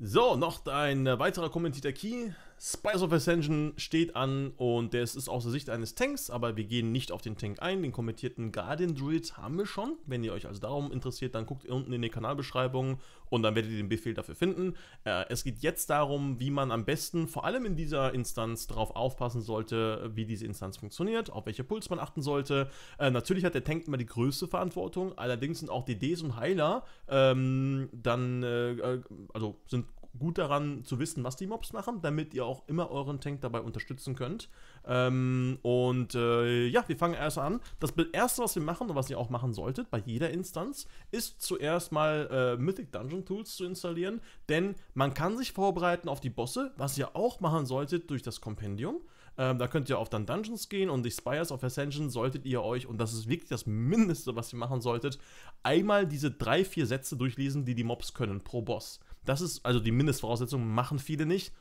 So, noch ein weiterer kommentierter Key. Spice of Ascension steht an und der ist aus der Sicht eines Tanks, aber wir gehen nicht auf den Tank ein. Den kommentierten Guardian Druids haben wir schon. Wenn ihr euch also darum interessiert, dann guckt unten in die Kanalbeschreibung und dann werdet ihr den Befehl dafür finden. Äh, es geht jetzt darum, wie man am besten, vor allem in dieser Instanz, darauf aufpassen sollte, wie diese Instanz funktioniert, auf welche Puls man achten sollte. Äh, natürlich hat der Tank immer die größte Verantwortung, allerdings sind auch DDs und Heiler ähm, dann, äh, äh also sind gut daran zu wissen, was die Mobs machen, damit ihr auch immer euren Tank dabei unterstützen könnt. Ähm, und äh, ja, wir fangen erst an. Das erste, was wir machen und was ihr auch machen solltet bei jeder Instanz, ist zuerst mal äh, Mythic Dungeon Tools zu installieren, denn man kann sich vorbereiten auf die Bosse, was ihr auch machen solltet durch das Kompendium. Ähm, da könnt ihr auf dann Dungeons gehen und die Spires of Ascension solltet ihr euch, und das ist wirklich das Mindeste, was ihr machen solltet, einmal diese drei, vier Sätze durchlesen, die die Mobs können pro Boss. Das ist also die Mindestvoraussetzung, machen viele nicht.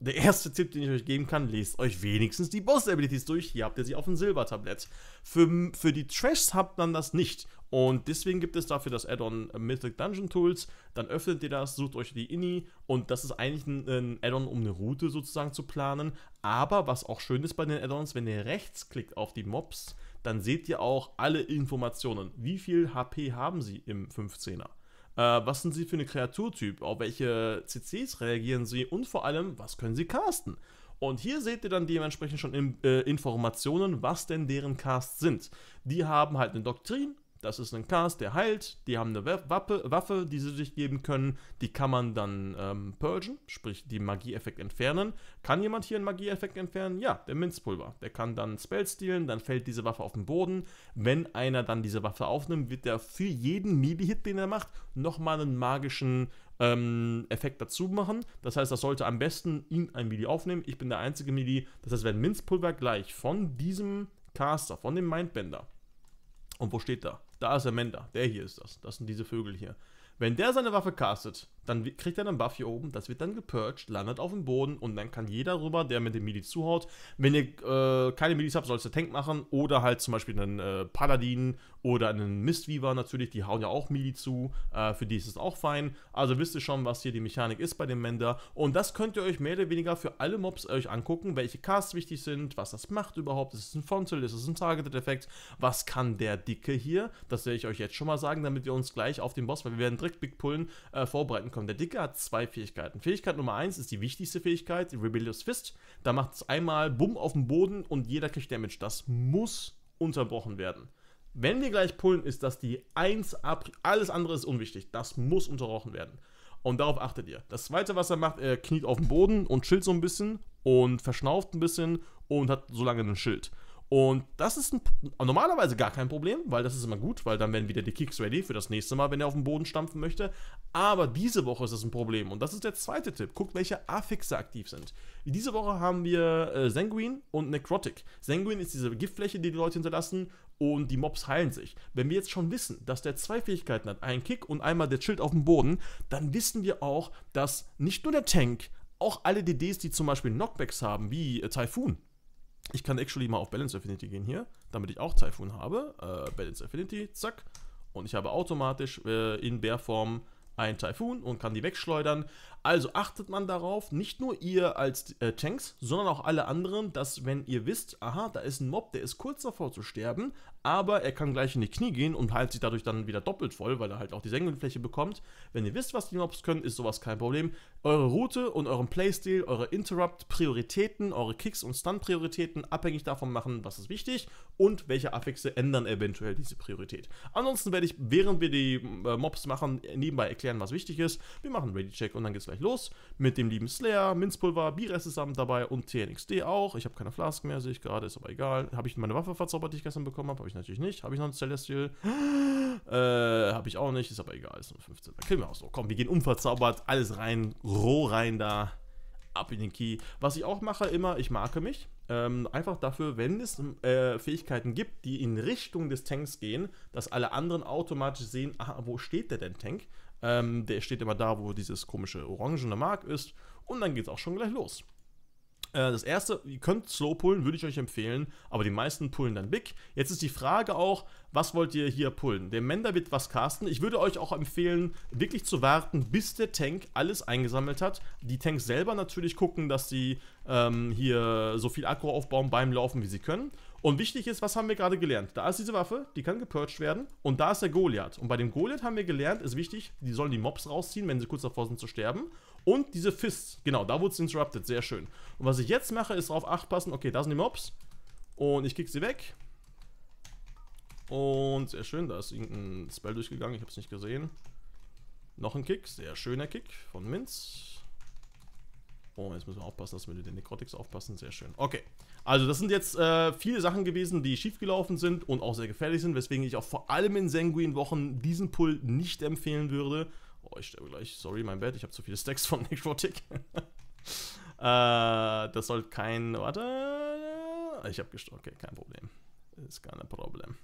Der erste Tipp, den ich euch geben kann, lest euch wenigstens die Boss-Abilities durch. Hier habt ihr sie auf dem Silbertablett. Für, für die Trashs habt man das nicht. Und deswegen gibt es dafür das Add-on Mythic Dungeon Tools. Dann öffnet ihr das, sucht euch die Inni und das ist eigentlich ein, ein Add-on, um eine Route sozusagen zu planen. Aber was auch schön ist bei den Add-ons, wenn ihr rechts klickt auf die Mobs, dann seht ihr auch alle Informationen. Wie viel HP haben sie im 15er? Äh, was sind sie für eine Kreaturtyp? Auf welche CCs reagieren sie? Und vor allem, was können sie casten? Und hier seht ihr dann dementsprechend schon in, äh, Informationen, was denn deren Casts sind. Die haben halt eine Doktrin, das ist ein Cast, der heilt, die haben eine Waffe, Waffe die sie sich geben können, die kann man dann ähm, purgen, sprich die Magieeffekt entfernen. Kann jemand hier einen Magieeffekt entfernen? Ja, der Minzpulver. Der kann dann Spell stealen, dann fällt diese Waffe auf den Boden. Wenn einer dann diese Waffe aufnimmt, wird er für jeden Midi-Hit, den er macht, nochmal einen magischen ähm, Effekt dazu machen. Das heißt, das sollte am besten ihn ein Midi aufnehmen. Ich bin der einzige Midi. Das heißt, wenn Minzpulver gleich von diesem Caster, von dem Mindbender, und wo steht da? Da ist Amanda. Der hier ist das. Das sind diese Vögel hier. Wenn der seine Waffe castet, dann kriegt er einen Buff hier oben, das wird dann gepurged, landet auf dem Boden und dann kann jeder rüber, der mit dem Midi zuhaut. Wenn ihr äh, keine Midis habt, sollst du Tank machen oder halt zum Beispiel einen äh, Paladin oder einen Mistweaver natürlich, die hauen ja auch Midi zu, äh, für die ist es auch fein. Also wisst ihr schon, was hier die Mechanik ist bei dem Mender und das könnt ihr euch mehr oder weniger für alle Mobs euch angucken, welche Casts wichtig sind, was das macht überhaupt, ist es ein Frontal, ist es ein Targeted-Effekt, was kann der Dicke hier, das werde ich euch jetzt schon mal sagen, damit wir uns gleich auf den Boss, weil wir werden direkt Big Pullen äh, vorbereiten können kommt. Der Dicke hat zwei Fähigkeiten. Fähigkeit Nummer 1 ist die wichtigste Fähigkeit, die Rebellious Fist. Da macht es einmal Bumm auf den Boden und jeder kriegt Damage. Das muss unterbrochen werden. Wenn wir gleich pullen, ist das die 1 ab. Alles andere ist unwichtig. Das muss unterbrochen werden. Und darauf achtet ihr. Das zweite, was er macht, er kniet auf den Boden und chillt so ein bisschen und verschnauft ein bisschen und hat so lange ein Schild. Und das ist ein, normalerweise gar kein Problem, weil das ist immer gut, weil dann werden wieder die Kicks ready für das nächste Mal, wenn er auf den Boden stampfen möchte. Aber diese Woche ist es ein Problem und das ist der zweite Tipp. Guckt, welche Affixe aktiv sind. Diese Woche haben wir äh, Sanguine und Necrotic. Sanguine ist diese Giftfläche, die die Leute hinterlassen und die Mobs heilen sich. Wenn wir jetzt schon wissen, dass der zwei Fähigkeiten hat, einen Kick und einmal der Schild auf dem Boden, dann wissen wir auch, dass nicht nur der Tank, auch alle DDs, die zum Beispiel Knockbacks haben, wie äh, Typhoon ich kann actually mal auf Balance Affinity gehen hier, damit ich auch Typhoon habe. Äh, Balance Affinity, zack. Und ich habe automatisch äh, in Bärform ein Typhoon und kann die wegschleudern. Also achtet man darauf, nicht nur ihr als äh, Tanks, sondern auch alle anderen, dass wenn ihr wisst, aha, da ist ein Mob, der ist kurz davor zu sterben, aber er kann gleich in die Knie gehen und heilt sich dadurch dann wieder doppelt voll, weil er halt auch die Senkenfläche bekommt. Wenn ihr wisst, was die Mobs können, ist sowas kein Problem. Eure Route und euren Playstyle, eure Interrupt-Prioritäten, eure Kicks- und Stun-Prioritäten abhängig davon machen, was ist wichtig und welche Affixe ändern eventuell diese Priorität. Ansonsten werde ich, während wir die äh, Mobs machen, nebenbei erklären, was wichtig ist. Wir machen Ready-Check und dann geht's weiter gleich los mit dem lieben Slayer, Minzpulver, Bierest ist dabei und TNXD auch. Ich habe keine Flask mehr, sehe ich gerade, ist aber egal. Habe ich meine Waffe verzaubert, die ich gestern bekommen habe? Habe ich natürlich nicht. Habe ich noch ein Celestial? Äh, habe ich auch nicht, ist aber egal, ist nur 15. Da Kriegen wir auch so. Komm, wir gehen unverzaubert, alles rein, roh rein da, ab in den Key. Was ich auch mache immer, ich marke mich. Ähm, einfach dafür, wenn es äh, Fähigkeiten gibt, die in Richtung des Tanks gehen, dass alle anderen automatisch sehen, aha, wo steht der denn Tank? Ähm, der steht immer da, wo dieses komische orangene Mark ist. Und dann geht es auch schon gleich los. Äh, das erste, ihr könnt Slow pullen, würde ich euch empfehlen, aber die meisten pullen dann Big. Jetzt ist die Frage auch, was wollt ihr hier pullen? Der Mender wird was casten. Ich würde euch auch empfehlen, wirklich zu warten, bis der Tank alles eingesammelt hat. Die Tanks selber natürlich gucken, dass sie ähm, hier so viel Akku aufbauen beim Laufen, wie sie können. Und wichtig ist, was haben wir gerade gelernt? Da ist diese Waffe, die kann gepurcht werden und da ist der Goliath. Und bei dem Goliath haben wir gelernt, ist wichtig, die sollen die Mobs rausziehen, wenn sie kurz davor sind zu sterben. Und diese Fists, genau, da wurde es interrupted, sehr schön. Und was ich jetzt mache, ist darauf acht passen, okay, da sind die Mobs und ich kick sie weg. Und sehr schön, da ist irgendein Spell durchgegangen, ich habe es nicht gesehen. Noch ein Kick, sehr schöner Kick von Minz. Oh, jetzt müssen wir aufpassen, dass wir mit den Necrotics aufpassen. Sehr schön. Okay. Also, das sind jetzt äh, viele Sachen gewesen, die schiefgelaufen sind und auch sehr gefährlich sind, weswegen ich auch vor allem in Sanguine-Wochen diesen Pull nicht empfehlen würde. Oh, ich sterbe gleich. Sorry, mein Bett. Ich habe zu viele Stacks von Necrotic. äh, das soll kein... Warte... Ich habe gestorben. Okay, kein Problem. Ist kein Problem.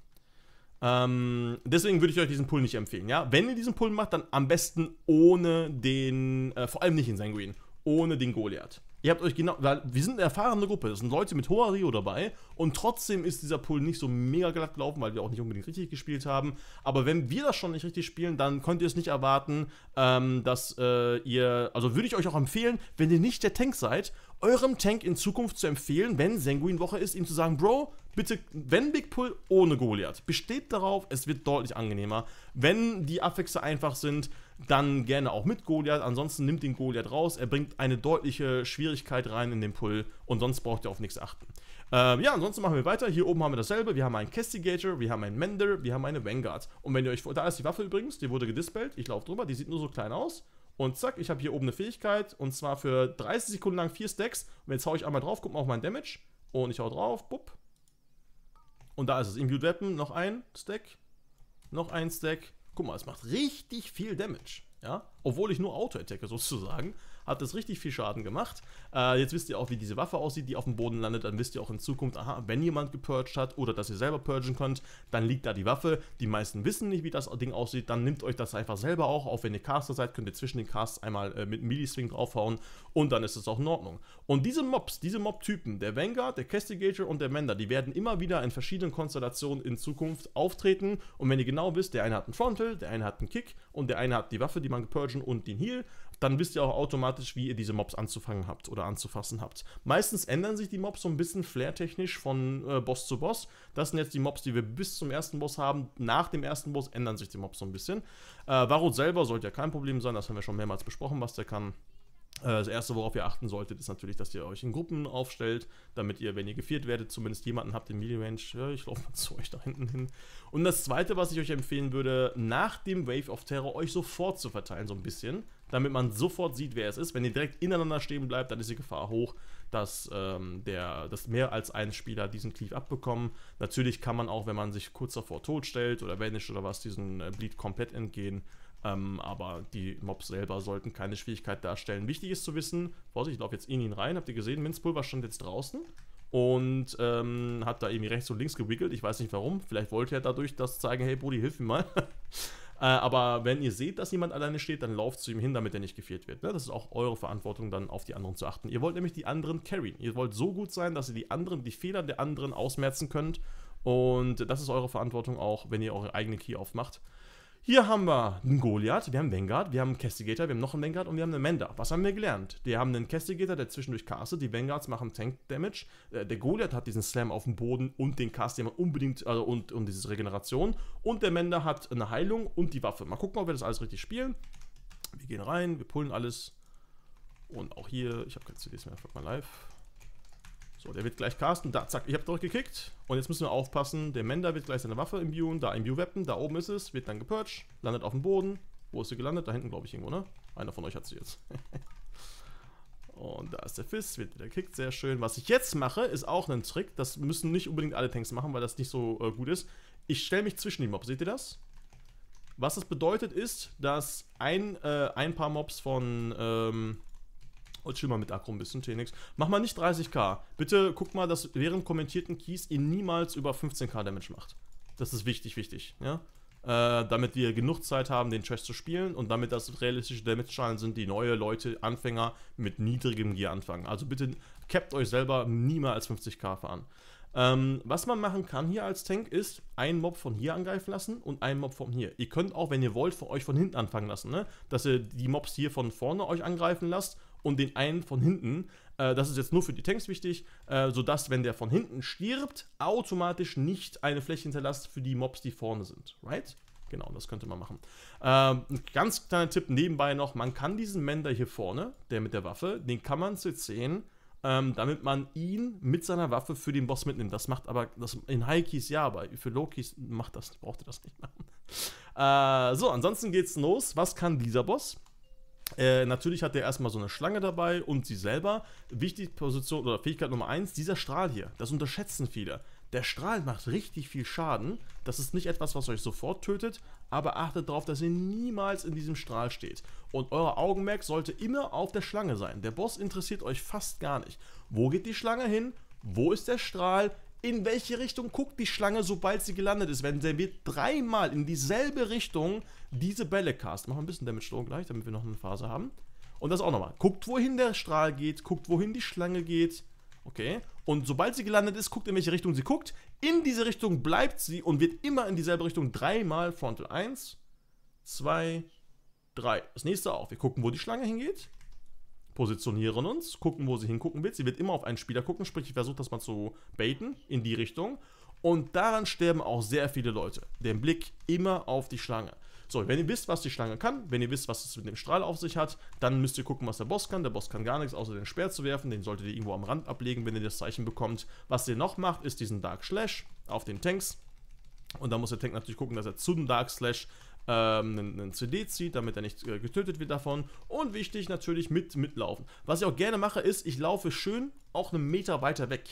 Ähm, deswegen würde ich euch diesen Pull nicht empfehlen, ja? Wenn ihr diesen Pull macht, dann am besten ohne den... Äh, vor allem nicht in Sanguine ohne den Goliath. Ihr habt euch genau, weil wir sind eine erfahrene Gruppe, es sind Leute mit hoher Rio dabei und trotzdem ist dieser Pool nicht so mega glatt gelaufen, weil wir auch nicht unbedingt richtig gespielt haben. Aber wenn wir das schon nicht richtig spielen, dann könnt ihr es nicht erwarten, ähm, dass äh, ihr, also würde ich euch auch empfehlen, wenn ihr nicht der Tank seid, eurem Tank in Zukunft zu empfehlen, wenn Sanguin Woche ist, ihm zu sagen, Bro, bitte, wenn Big Pull ohne Goliath, besteht darauf, es wird deutlich angenehmer. Wenn die Affixe einfach sind, dann gerne auch mit Goliath. Ansonsten nimmt den Goliath raus. Er bringt eine deutliche Schwierigkeit rein in den Pull und sonst braucht ihr auf nichts achten. Ähm, ja, ansonsten machen wir weiter. Hier oben haben wir dasselbe. Wir haben einen Castigator, wir haben einen Mender, wir haben eine Vanguard. Und wenn ihr euch... Da ist die Waffe übrigens, die wurde gedispelt. Ich laufe drüber, die sieht nur so klein aus. Und zack, ich habe hier oben eine Fähigkeit. Und zwar für 30 Sekunden lang 4 Stacks. Und jetzt haue ich einmal drauf, guck mal auf meinen Damage. Und ich hau drauf, bupp. Und da ist es. Imbued Weapon, noch ein Stack. Noch ein Stack. Guck mal, es macht richtig viel Damage. Ja? Obwohl ich nur Auto-Attacke sozusagen hat das richtig viel Schaden gemacht. Äh, jetzt wisst ihr auch, wie diese Waffe aussieht, die auf dem Boden landet. Dann wisst ihr auch in Zukunft, aha, wenn jemand gepurged hat oder dass ihr selber purgen könnt, dann liegt da die Waffe. Die meisten wissen nicht, wie das Ding aussieht. Dann nehmt euch das einfach selber auch. Auch wenn ihr Caster seid, könnt ihr zwischen den Casts einmal äh, mit mili swing draufhauen und dann ist es auch in Ordnung. Und diese Mobs, diese Mob-Typen, der Vanguard, der Castigator und der Mender, die werden immer wieder in verschiedenen Konstellationen in Zukunft auftreten. Und wenn ihr genau wisst, der eine hat einen Frontal, der eine hat einen Kick und der eine hat die Waffe, die man gepurgen und den Heal dann wisst ihr auch automatisch, wie ihr diese Mobs anzufangen habt oder anzufassen habt. Meistens ändern sich die Mobs so ein bisschen flairtechnisch von äh, Boss zu Boss. Das sind jetzt die Mobs, die wir bis zum ersten Boss haben. Nach dem ersten Boss ändern sich die Mobs so ein bisschen. Äh, Varus selber sollte ja kein Problem sein, das haben wir schon mehrmals besprochen, was der kann. Äh, das erste, worauf ihr achten solltet, ist natürlich, dass ihr euch in Gruppen aufstellt, damit ihr, wenn ihr gefehlt werdet, zumindest jemanden habt im Mini-Range. Ja, ich laufe mal zu euch da hinten hin. Und das zweite, was ich euch empfehlen würde, nach dem Wave of Terror euch sofort zu verteilen, so ein bisschen, damit man sofort sieht, wer es ist. Wenn ihr direkt ineinander stehen bleibt, dann ist die Gefahr hoch, dass, ähm, der, dass mehr als ein Spieler diesen Cleave abbekommen. Natürlich kann man auch, wenn man sich kurz davor tot stellt oder vanished oder was, diesen äh, Bleed komplett entgehen. Ähm, aber die Mobs selber sollten keine Schwierigkeit darstellen. Wichtig ist zu wissen, Vorsicht, ich laufe jetzt in ihn rein. Habt ihr gesehen, Minzpulver stand jetzt draußen und ähm, hat da irgendwie rechts und links gewickelt. Ich weiß nicht warum. Vielleicht wollte er dadurch das zeigen, hey Brudi, hilf mir mal. Äh, aber wenn ihr seht, dass jemand alleine steht, dann lauft zu ihm hin, damit er nicht gefehlt wird. Ne? Das ist auch eure Verantwortung, dann auf die anderen zu achten. Ihr wollt nämlich die anderen carryen. Ihr wollt so gut sein, dass ihr die anderen, die Fehler der anderen ausmerzen könnt. Und das ist eure Verantwortung auch, wenn ihr eure eigene Key aufmacht. Hier haben wir einen Goliath, wir haben einen Vanguard, wir haben einen Castigator, wir haben noch einen Vanguard und wir haben einen Mender. Was haben wir gelernt? Wir haben einen Castigator, der zwischendurch castet, die Vanguards machen Tank Damage, äh, der Goliath hat diesen Slam auf dem Boden und den Cast, den man unbedingt, also und, und diese Regeneration und der Mender hat eine Heilung und die Waffe. Mal gucken, ob wir das alles richtig spielen. Wir gehen rein, wir pullen alles und auch hier, ich habe keine CDs mehr, fuck mal live. So, der wird gleich casten. Da, zack, ich habe durchgekickt. Und jetzt müssen wir aufpassen. Der Mender wird gleich seine Waffe imbuen. Da imbue Weapon. Da oben ist es. Wird dann gepurcht. Landet auf dem Boden. Wo ist sie gelandet? Da hinten, glaube ich, irgendwo, ne? Einer von euch hat sie jetzt. und da ist der Fist. Wird wieder gekickt. Sehr schön. Was ich jetzt mache, ist auch ein Trick. Das müssen nicht unbedingt alle Tanks machen, weil das nicht so äh, gut ist. Ich stelle mich zwischen die Mobs. Seht ihr das? Was das bedeutet ist, dass ein, äh, ein paar Mobs von... Ähm, und chill mal mit Akro ein bisschen, Tenix. Mach mal nicht 30k. Bitte guck mal, dass während kommentierten Keys ihr niemals über 15k Damage macht. Das ist wichtig, wichtig, ja? Äh, damit wir genug Zeit haben, den Trash zu spielen und damit das realistische damage schalen sind, die neue Leute, Anfänger mit niedrigem Gear anfangen. Also bitte capt euch selber niemals 50k fahren. Ähm, was man machen kann hier als Tank ist, einen Mob von hier angreifen lassen und einen Mob von hier. Ihr könnt auch, wenn ihr wollt, von euch von hinten anfangen lassen, ne? Dass ihr die Mobs hier von vorne euch angreifen lasst und den einen von hinten. Äh, das ist jetzt nur für die Tanks wichtig, äh, sodass, wenn der von hinten stirbt, automatisch nicht eine Fläche hinterlässt für die Mobs, die vorne sind. Right? Genau, das könnte man machen. Ähm, ein ganz kleiner Tipp nebenbei noch, man kann diesen Mender hier vorne, der mit der Waffe, den kann man CC'en, ähm, damit man ihn mit seiner Waffe für den Boss mitnimmt. Das macht aber das in High Keys ja, aber für Low Keys macht das, braucht ihr das nicht machen. Äh, so, ansonsten geht's los. Was kann dieser Boss? Äh, natürlich hat er erstmal so eine Schlange dabei und sie selber. Wichtig Position oder Fähigkeit Nummer 1, dieser Strahl hier. Das unterschätzen viele. Der Strahl macht richtig viel Schaden. Das ist nicht etwas, was euch sofort tötet, aber achtet darauf, dass ihr niemals in diesem Strahl steht. Und euer Augenmerk sollte immer auf der Schlange sein. Der Boss interessiert euch fast gar nicht. Wo geht die Schlange hin? Wo ist der Strahl? in welche Richtung guckt die Schlange, sobald sie gelandet ist. Wenn der wird dreimal in dieselbe Richtung diese Bälle cast. Machen wir ein bisschen Damage Strom gleich, damit wir noch eine Phase haben. Und das auch nochmal. Guckt, wohin der Strahl geht, guckt, wohin die Schlange geht. Okay. Und sobald sie gelandet ist, guckt, in welche Richtung sie guckt. In diese Richtung bleibt sie und wird immer in dieselbe Richtung dreimal Frontal. Eins, zwei, drei. Das nächste auch. Wir gucken, wo die Schlange hingeht positionieren uns, gucken, wo sie hingucken wird. Sie wird immer auf einen Spieler gucken, sprich, ich versuche das mal zu baiten in die Richtung. Und daran sterben auch sehr viele Leute. Den Blick immer auf die Schlange. So, wenn ihr wisst, was die Schlange kann, wenn ihr wisst, was es mit dem Strahl auf sich hat, dann müsst ihr gucken, was der Boss kann. Der Boss kann gar nichts, außer den Speer zu werfen. Den solltet ihr irgendwo am Rand ablegen, wenn ihr das Zeichen bekommt. Was ihr noch macht, ist diesen Dark Slash auf den Tanks. Und da muss der Tank natürlich gucken, dass er zu dem Dark Slash ähm, einen, einen CD zieht, damit er nicht äh, getötet wird davon. Und wichtig natürlich mit mitlaufen. Was ich auch gerne mache, ist, ich laufe schön auch einen Meter weiter weg,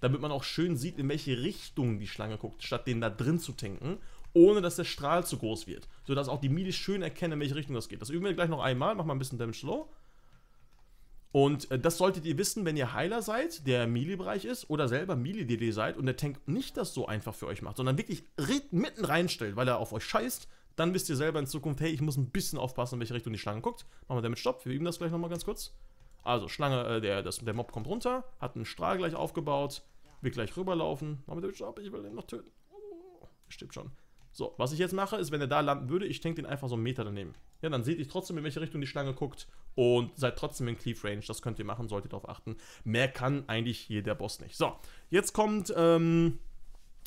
damit man auch schön sieht, in welche Richtung die Schlange guckt, statt den da drin zu tanken, ohne dass der Strahl zu groß wird, sodass auch die Midi schön erkennen, in welche Richtung das geht. Das üben wir gleich noch einmal, machen wir ein bisschen Damage Low. Und äh, das solltet ihr wissen, wenn ihr Heiler seid, der im Melee-Bereich ist, oder selber Melee-DD seid und der Tank nicht das so einfach für euch macht, sondern wirklich mitten reinstellt, weil er auf euch scheißt, dann wisst ihr selber in Zukunft, hey, ich muss ein bisschen aufpassen, in welche Richtung die Schlange guckt. Machen wir damit Stopp, wir üben das gleich nochmal ganz kurz. Also, Schlange, äh, der, das, der Mob kommt runter, hat einen Strahl gleich aufgebaut, wird gleich rüberlaufen. Machen wir damit Stopp, ich will den noch töten. Oh, stimmt schon. So, was ich jetzt mache, ist, wenn er da landen würde, ich tank den einfach so einen Meter daneben. Ja, dann seht ihr trotzdem, in welche Richtung die Schlange guckt und seid trotzdem in Cleave Range. Das könnt ihr machen, solltet ihr darauf achten. Mehr kann eigentlich hier der Boss nicht. So, jetzt kommt, ähm,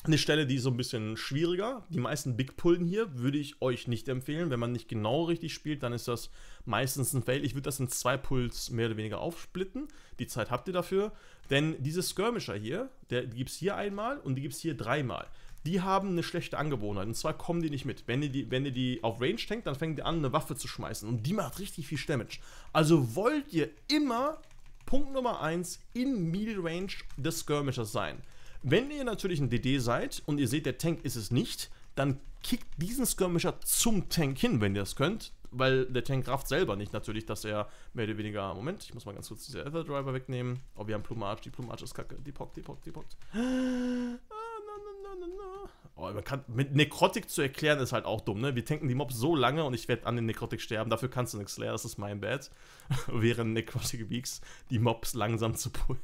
eine Stelle, die ist so ein bisschen schwieriger. Die meisten Big Pullen hier würde ich euch nicht empfehlen. Wenn man nicht genau richtig spielt, dann ist das meistens ein Fail. Ich würde das in zwei Pulls mehr oder weniger aufsplitten. Die Zeit habt ihr dafür. Denn diese Skirmisher hier, der, die gibt es hier einmal und die gibt es hier dreimal. Die haben eine schlechte Angewohnheit. Und zwar kommen die nicht mit. Wenn ihr die, wenn ihr die auf Range tankt, dann fängt ihr an, eine Waffe zu schmeißen. Und die macht richtig viel Damage. Also wollt ihr immer Punkt Nummer 1 in Middle Range des Skirmishers sein. Wenn ihr natürlich ein DD seid und ihr seht, der Tank ist es nicht, dann kickt diesen Skirmisher zum Tank hin, wenn ihr es könnt. Weil der Tank rafft selber nicht natürlich, dass er mehr oder weniger... Moment, ich muss mal ganz kurz diese Ether Driver wegnehmen. Oh, wir haben Plumage. Die Plumage ist kacke. Die pockt, die pockt, die pockt. Ah, na, na, na, na. Oh, man kann, mit Nekrotik zu erklären ist halt auch dumm, ne? Wir tanken die Mobs so lange und ich werde an den Nekrotik sterben. Dafür kannst du nichts leer, das ist mein Bad. Während Nekrotik Weeks die Mobs langsam zu pullen.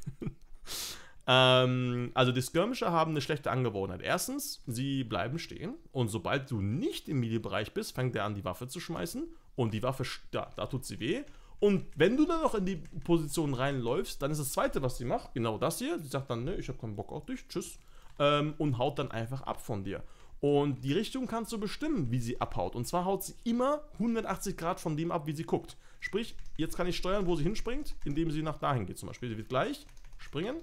Ähm, also die Skirmisher haben eine schlechte Angewohnheit. Erstens, sie bleiben stehen und sobald du nicht im Melee-Bereich bist, fängt er an, die Waffe zu schmeißen und die Waffe, da, da tut sie weh. Und wenn du dann noch in die Position reinläufst, dann ist das Zweite, was sie macht, genau das hier. Sie sagt dann, ne, ich habe keinen Bock auf dich, tschüss. Ähm, und haut dann einfach ab von dir. Und die Richtung kannst du bestimmen, wie sie abhaut. Und zwar haut sie immer 180 Grad von dem ab, wie sie guckt. Sprich, jetzt kann ich steuern, wo sie hinspringt, indem sie nach dahin geht zum Beispiel. Sie wird gleich springen,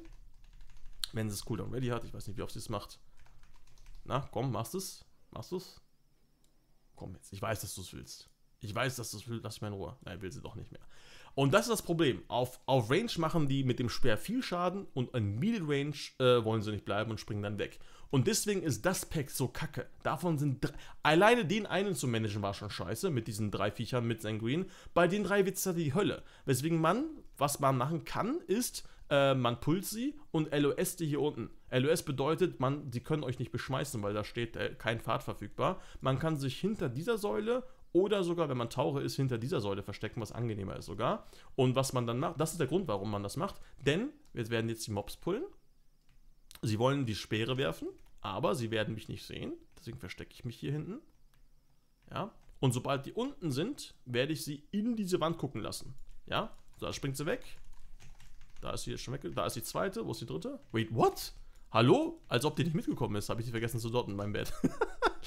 wenn sie es Cooldown ready hat. Ich weiß nicht, wie oft sie es macht. Na, komm, machst du es? Machst du es? Komm jetzt. Ich weiß, dass du es willst. Ich weiß, dass du es willst. Lass mich mal in Ruhe. Nein, will sie doch nicht mehr. Und das ist das Problem. Auf, auf Range machen die mit dem Speer viel Schaden und in Middle Range äh, wollen sie nicht bleiben und springen dann weg. Und deswegen ist das Pack so kacke. Davon sind drei, alleine den einen zu managen war schon scheiße mit diesen drei Viechern mit Sangreen. Bei den drei wird's ja die Hölle. Weswegen man, was man machen kann, ist äh, man pullt sie und LOS die hier unten. LOS bedeutet, man, die können euch nicht beschmeißen, weil da steht äh, kein Pfad verfügbar. Man kann sich hinter dieser Säule oder sogar, wenn man Taure ist, hinter dieser Säule verstecken, was angenehmer ist sogar. Und was man dann macht, das ist der Grund, warum man das macht, denn wir werden jetzt die Mobs pullen. Sie wollen die Speere werfen, aber sie werden mich nicht sehen, deswegen verstecke ich mich hier hinten. Ja, und sobald die unten sind, werde ich sie in diese Wand gucken lassen. Ja, so, da springt sie weg. Da ist sie jetzt schon weg. Da ist die zweite. Wo ist die dritte? Wait, what? Hallo? Als ob die nicht mitgekommen ist. Habe ich die vergessen zu dotten in meinem Bett.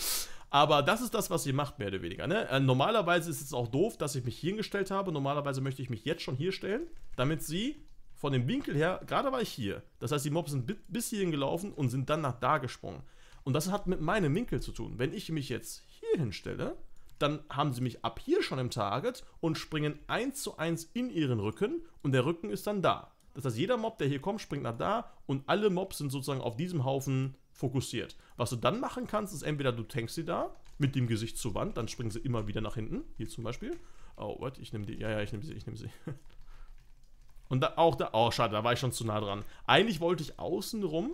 Aber das ist das, was ihr macht, mehr oder weniger. Ne? Äh, normalerweise ist es auch doof, dass ich mich hier hingestellt habe. Normalerweise möchte ich mich jetzt schon hier stellen, damit sie von dem Winkel her, gerade war ich hier. Das heißt, die Mobs sind bis hierhin gelaufen und sind dann nach da gesprungen. Und das hat mit meinem Winkel zu tun. Wenn ich mich jetzt hier hinstelle, dann haben sie mich ab hier schon im Target und springen eins zu eins in ihren Rücken und der Rücken ist dann da. Das heißt, jeder Mob, der hier kommt, springt nach da und alle Mobs sind sozusagen auf diesem Haufen fokussiert. Was du dann machen kannst, ist entweder du tankst sie da mit dem Gesicht zur Wand, dann springen sie immer wieder nach hinten, hier zum Beispiel. Oh, warte, Ich nehme die. Ja, ja, ich nehme sie, ich nehme sie. Und da, auch da, oh schade, da war ich schon zu nah dran. Eigentlich wollte ich außenrum,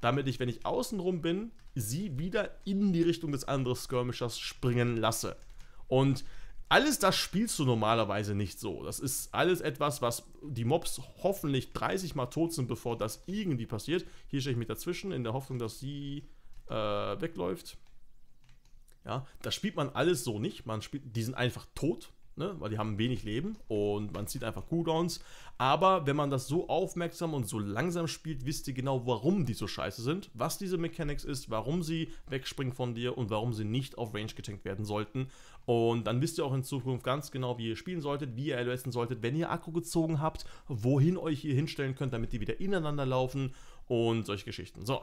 damit ich, wenn ich außenrum bin, sie wieder in die Richtung des anderen Skirmishers springen lasse. Und alles das spielst du normalerweise nicht so. Das ist alles etwas, was die Mobs hoffentlich 30 Mal tot sind, bevor das irgendwie passiert. Hier stehe ich mich dazwischen, in der Hoffnung, dass sie äh, wegläuft. Ja, das spielt man alles so nicht. Man spielt, die sind einfach tot, ne? weil die haben wenig Leben und man zieht einfach Cooldowns. Aber wenn man das so aufmerksam und so langsam spielt, wisst ihr genau, warum die so scheiße sind, was diese Mechanics ist, warum sie wegspringen von dir und warum sie nicht auf Range getankt werden sollten. Und dann wisst ihr auch in Zukunft ganz genau, wie ihr spielen solltet, wie ihr LOSen solltet, wenn ihr Akku gezogen habt, wohin euch ihr hinstellen könnt, damit die wieder ineinander laufen und solche Geschichten. So.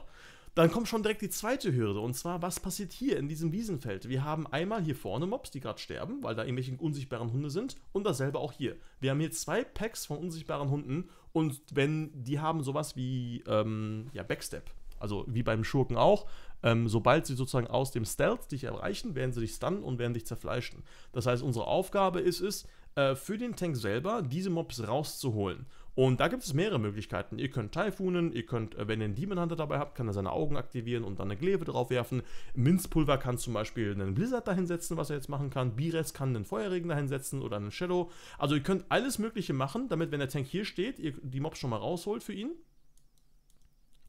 Dann kommt schon direkt die zweite Hürde und zwar, was passiert hier in diesem Wiesenfeld? Wir haben einmal hier vorne Mobs, die gerade sterben, weil da irgendwelche unsichtbaren Hunde sind und dasselbe auch hier. Wir haben hier zwei Packs von unsichtbaren Hunden und wenn die haben sowas wie ähm, ja, Backstep, also wie beim Schurken auch. Ähm, sobald sie sozusagen aus dem Stealth dich erreichen, werden sie dich stunnen und werden dich zerfleischen. Das heißt, unsere Aufgabe ist es, äh, für den Tank selber diese Mobs rauszuholen. Und da gibt es mehrere Möglichkeiten. Ihr könnt Typhoonen, ihr könnt, äh, wenn ihr einen Demon Hunter dabei habt, kann er seine Augen aktivieren und dann eine Glebe draufwerfen. Minzpulver kann zum Beispiel einen Blizzard dahinsetzen, was er jetzt machen kann. Bires kann einen Feuerregen dahinsetzen oder einen Shadow. Also ihr könnt alles Mögliche machen, damit, wenn der Tank hier steht, ihr die Mobs schon mal rausholt für ihn.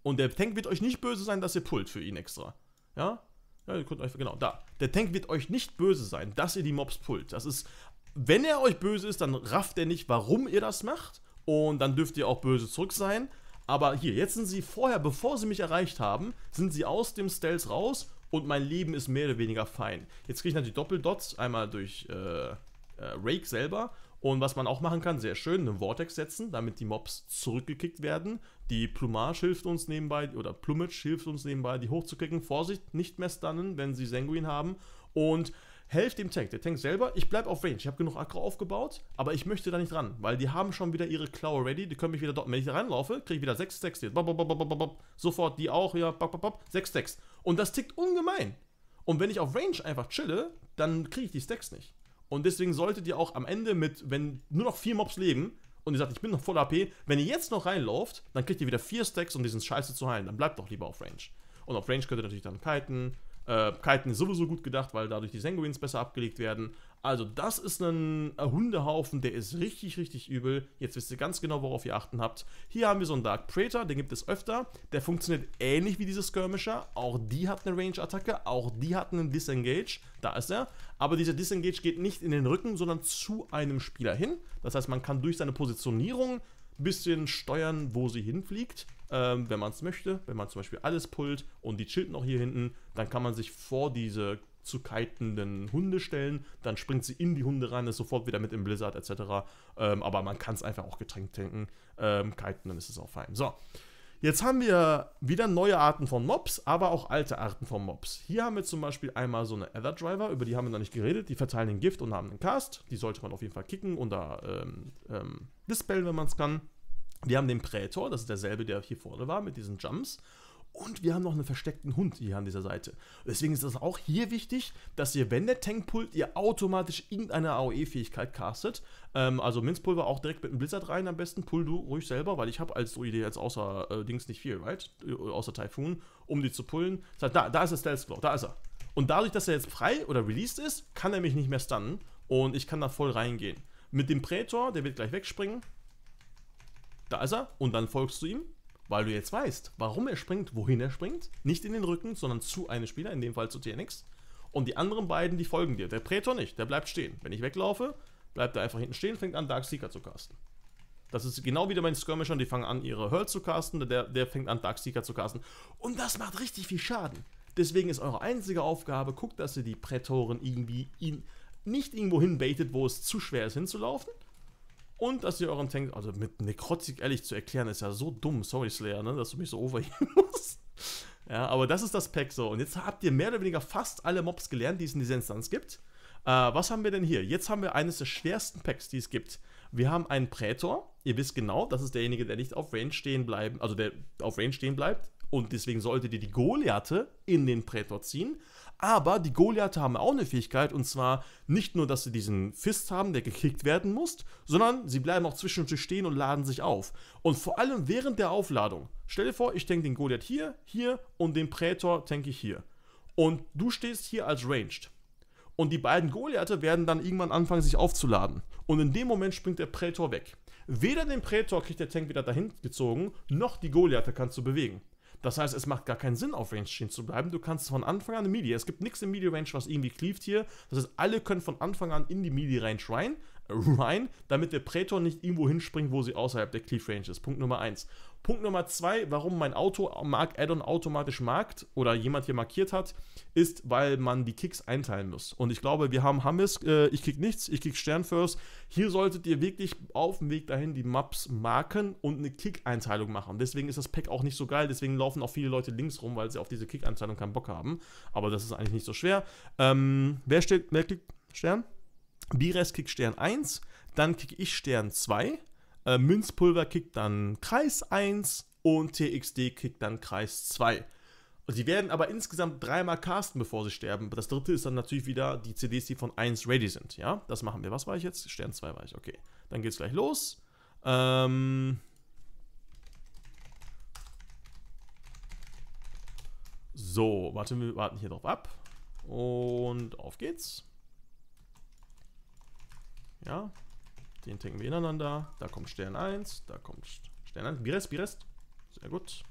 Und der Tank wird euch nicht böse sein, dass ihr pullt für ihn extra. Ja? Ja, ihr könnt euch, genau, da. Der Tank wird euch nicht böse sein, dass ihr die Mobs pullt. Das ist, wenn er euch böse ist, dann rafft er nicht, warum ihr das macht. Und dann dürft ihr auch böse zurück sein. Aber hier, jetzt sind sie vorher, bevor sie mich erreicht haben, sind sie aus dem Stealth raus und mein Leben ist mehr oder weniger fein. Jetzt kriege ich natürlich Doppeldots, einmal durch äh, äh, Rake selber und was man auch machen kann, sehr schön, einen Vortex setzen, damit die Mobs zurückgekickt werden. Die Plumage hilft uns nebenbei, oder Plumage hilft uns nebenbei, die hochzukicken. Vorsicht, nicht mehr stunnen, wenn sie Sanguin haben. Und helft dem Tank. Der Tank selber, ich bleibe auf Range. Ich habe genug Aggro aufgebaut, aber ich möchte da nicht ran, weil die haben schon wieder ihre Klaue ready. Die können mich wieder dort. Wenn ich da reinlaufe, kriege ich wieder 6 Stacks. Jetzt. Bob, bob, bob, Sofort die auch, ja, bop, 6 Stacks. Und das tickt ungemein. Und wenn ich auf Range einfach chille, dann kriege ich die Stacks nicht. Und deswegen solltet ihr auch am Ende mit, wenn nur noch vier Mobs leben und ihr sagt, ich bin noch voll AP, wenn ihr jetzt noch reinlauft, dann kriegt ihr wieder vier Stacks, um diesen Scheiße zu heilen. Dann bleibt doch lieber auf Range. Und auf Range könnt ihr natürlich dann kiten. Äh, kiten ist sowieso gut gedacht, weil dadurch die Sanguines besser abgelegt werden. Also, das ist ein Hundehaufen, der ist richtig, richtig übel. Jetzt wisst ihr ganz genau, worauf ihr achten habt. Hier haben wir so einen Dark Praetor, den gibt es öfter. Der funktioniert ähnlich wie diese Skirmisher. Auch die hat eine Range-Attacke, auch die hat einen Disengage. Da ist er. Aber dieser Disengage geht nicht in den Rücken, sondern zu einem Spieler hin. Das heißt, man kann durch seine Positionierung ein bisschen steuern, wo sie hinfliegt. Ähm, wenn man es möchte, wenn man zum Beispiel alles pullt und die chillt noch hier hinten, dann kann man sich vor diese zu kitenden Hunde stellen. Dann springt sie in die Hunde rein, ist sofort wieder mit im Blizzard etc. Ähm, aber man kann es einfach auch getränkt tanken, ähm, kiten, dann ist es auch fein. So. Jetzt haben wir wieder neue Arten von Mobs, aber auch alte Arten von Mobs. Hier haben wir zum Beispiel einmal so eine Ether Driver, über die haben wir noch nicht geredet. Die verteilen den Gift und haben einen Cast. Die sollte man auf jeden Fall kicken oder ähm, ähm, dispellen, wenn man es kann. Wir haben den Prätor, das ist derselbe, der hier vorne war, mit diesen Jumps. Und wir haben noch einen versteckten Hund hier an dieser Seite. Deswegen ist es auch hier wichtig, dass ihr, wenn der Tank pullt, ihr automatisch irgendeine AOE-Fähigkeit castet. Ähm, also Minzpulver auch direkt mit einem Blizzard rein am besten. Pull du ruhig selber, weil ich habe als Druide jetzt außer äh, Dings nicht viel, right? Außer Typhoon, um die zu pullen. Das heißt, da, da ist der Stealth Claw, da ist er. Und dadurch, dass er jetzt frei oder released ist, kann er mich nicht mehr stunnen. Und ich kann da voll reingehen. Mit dem Prätor, der wird gleich wegspringen. Da ist er. Und dann folgst du ihm. Weil du jetzt weißt, warum er springt, wohin er springt. Nicht in den Rücken, sondern zu einem Spieler, in dem Fall zu TNX. Und die anderen beiden, die folgen dir. Der Prätor nicht, der bleibt stehen. Wenn ich weglaufe, bleibt er einfach hinten stehen, fängt an, Dark Seeker zu casten. Das ist genau wie bei den Skirmishern, die fangen an, ihre Hurl zu casten, der, der fängt an, Dark Seeker zu casten. Und das macht richtig viel Schaden. Deswegen ist eure einzige Aufgabe, guckt, dass ihr die Prätoren irgendwie in, nicht irgendwo hinbaitet, wo es zu schwer ist hinzulaufen und dass ihr euren Tank, also mit Nekrotik ehrlich zu erklären, ist ja so dumm, sorry Slayer, ne, dass du mich so overheben musst. Ja, aber das ist das Pack so. Und jetzt habt ihr mehr oder weniger fast alle Mobs gelernt, die es in dieser Instanz gibt. Äh, was haben wir denn hier? Jetzt haben wir eines der schwersten Packs, die es gibt. Wir haben einen Prätor. Ihr wisst genau, das ist derjenige, der nicht auf Range stehen bleiben, also der auf Range stehen bleibt. Und deswegen solltet ihr die Goliathe in den Prätor ziehen. Aber die Goliathe haben auch eine Fähigkeit, und zwar nicht nur, dass sie diesen Fist haben, der gekickt werden muss, sondern sie bleiben auch zwischendurch stehen und laden sich auf. Und vor allem während der Aufladung. Stell dir vor, ich tank den Goliath hier, hier und den Prätor tank ich hier. Und du stehst hier als Ranged. Und die beiden Goliathe werden dann irgendwann anfangen, sich aufzuladen. Und in dem Moment springt der Prätor weg. Weder den Prätor kriegt der Tank wieder dahin gezogen, noch die Goliathe kannst du bewegen. Das heißt, es macht gar keinen Sinn, auf Range stehen zu bleiben. Du kannst von Anfang an in Media. Es gibt nichts im Media range was irgendwie cleaved hier. Das heißt, alle können von Anfang an in die Media range rein, rein, damit der Prätor nicht irgendwo hinspringt, wo sie außerhalb der Cleave-Range ist. Punkt Nummer 1. Punkt Nummer zwei, warum mein Auto Mark Addon automatisch markt oder jemand hier markiert hat, ist, weil man die Kicks einteilen muss. Und ich glaube, wir haben Hammes, äh, ich kick nichts, ich Stern First. Hier solltet ihr wirklich auf dem Weg dahin die Maps marken und eine Kick-Einteilung machen. Deswegen ist das Pack auch nicht so geil, deswegen laufen auch viele Leute links rum, weil sie auf diese Kick-Einteilung keinen Bock haben. Aber das ist eigentlich nicht so schwer. Ähm, wer, steht, wer kickt Stern? Bires kickt Stern 1, dann kicke ich Stern 2 äh, Münzpulver kickt dann Kreis 1 und TXD kickt dann Kreis 2. Sie werden aber insgesamt dreimal casten, bevor sie sterben. Das dritte ist dann natürlich wieder die CDs, die von 1 ready sind. Ja, das machen wir. Was war ich jetzt? Stern 2 war ich. Okay. Dann geht's gleich los. Ähm. So, warten wir warten hier drauf ab. Und auf geht's. Ja, den tanken wir ineinander. Da kommt Stern 1. Da kommt Stern 1. Birest, Birest. Sehr gut.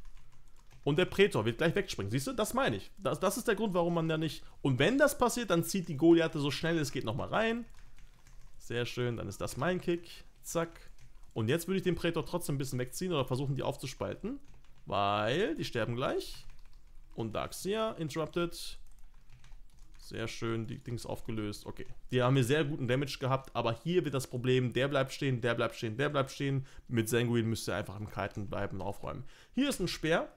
Und der Prätor wird gleich wegspringen. Siehst du, das meine ich. Das, das ist der Grund, warum man da nicht... Und wenn das passiert, dann zieht die Goliathe so schnell es geht nochmal rein. Sehr schön, dann ist das mein Kick. Zack. Und jetzt würde ich den Prätor trotzdem ein bisschen wegziehen oder versuchen, die aufzuspalten. Weil die sterben gleich. Und Darkseer interrupted. Sehr schön, die Dings aufgelöst. Okay. Die haben hier sehr guten Damage gehabt, aber hier wird das Problem, der bleibt stehen, der bleibt stehen, der bleibt stehen. Mit Sanguine müsst ihr einfach im Kalten bleiben und aufräumen. Hier ist ein Speer.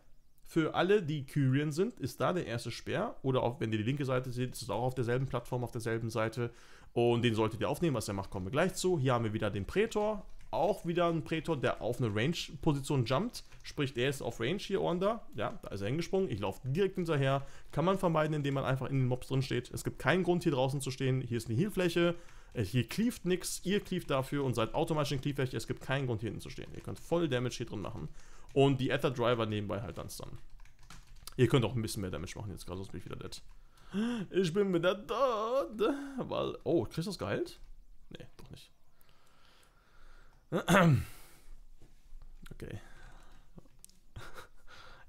Für alle, die Kyrian sind, ist da der erste Speer. Oder auch, wenn ihr die linke Seite seht, ist es auch auf derselben Plattform, auf derselben Seite. Und den solltet ihr aufnehmen, was er macht, kommen wir gleich zu. Hier haben wir wieder den Prätor auch wieder ein Prätor, der auf eine Range-Position jumpt. Sprich, der ist auf Range hier Oranda. Ja, da ist er hingesprungen. Ich laufe direkt hinterher. Kann man vermeiden, indem man einfach in den Mobs drin steht. Es gibt keinen Grund, hier draußen zu stehen. Hier ist eine Healfläche. Äh, hier cleaft nichts. Ihr cleaft dafür und seid automatisch in Cleaffläche. Es gibt keinen Grund, hier hinten zu stehen. Ihr könnt voll Damage hier drin machen. Und die Ether Driver nebenbei halt dann stunnen. Ihr könnt auch ein bisschen mehr Damage machen jetzt gerade, sonst bin ich wieder dead. Ich bin wieder dead. Weil, oh, kriegst du das geheilt? Nee, doch nicht. Okay.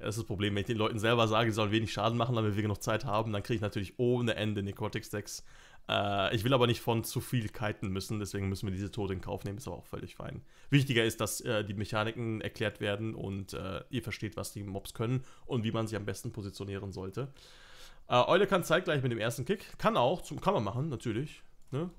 Das ist das Problem, wenn ich den Leuten selber sage, sie sollen wenig Schaden machen, damit wir genug Zeit haben, dann kriege ich natürlich ohne Ende Necrotic-Stacks. Äh, ich will aber nicht von zu viel kiten müssen, deswegen müssen wir diese Tote in Kauf nehmen, ist aber auch völlig fein. Wichtiger ist, dass äh, die Mechaniken erklärt werden und äh, ihr versteht, was die Mobs können und wie man sich am besten positionieren sollte. Äh, Eule kann zeitgleich mit dem ersten Kick, kann auch, zum, kann man machen, natürlich. Ne?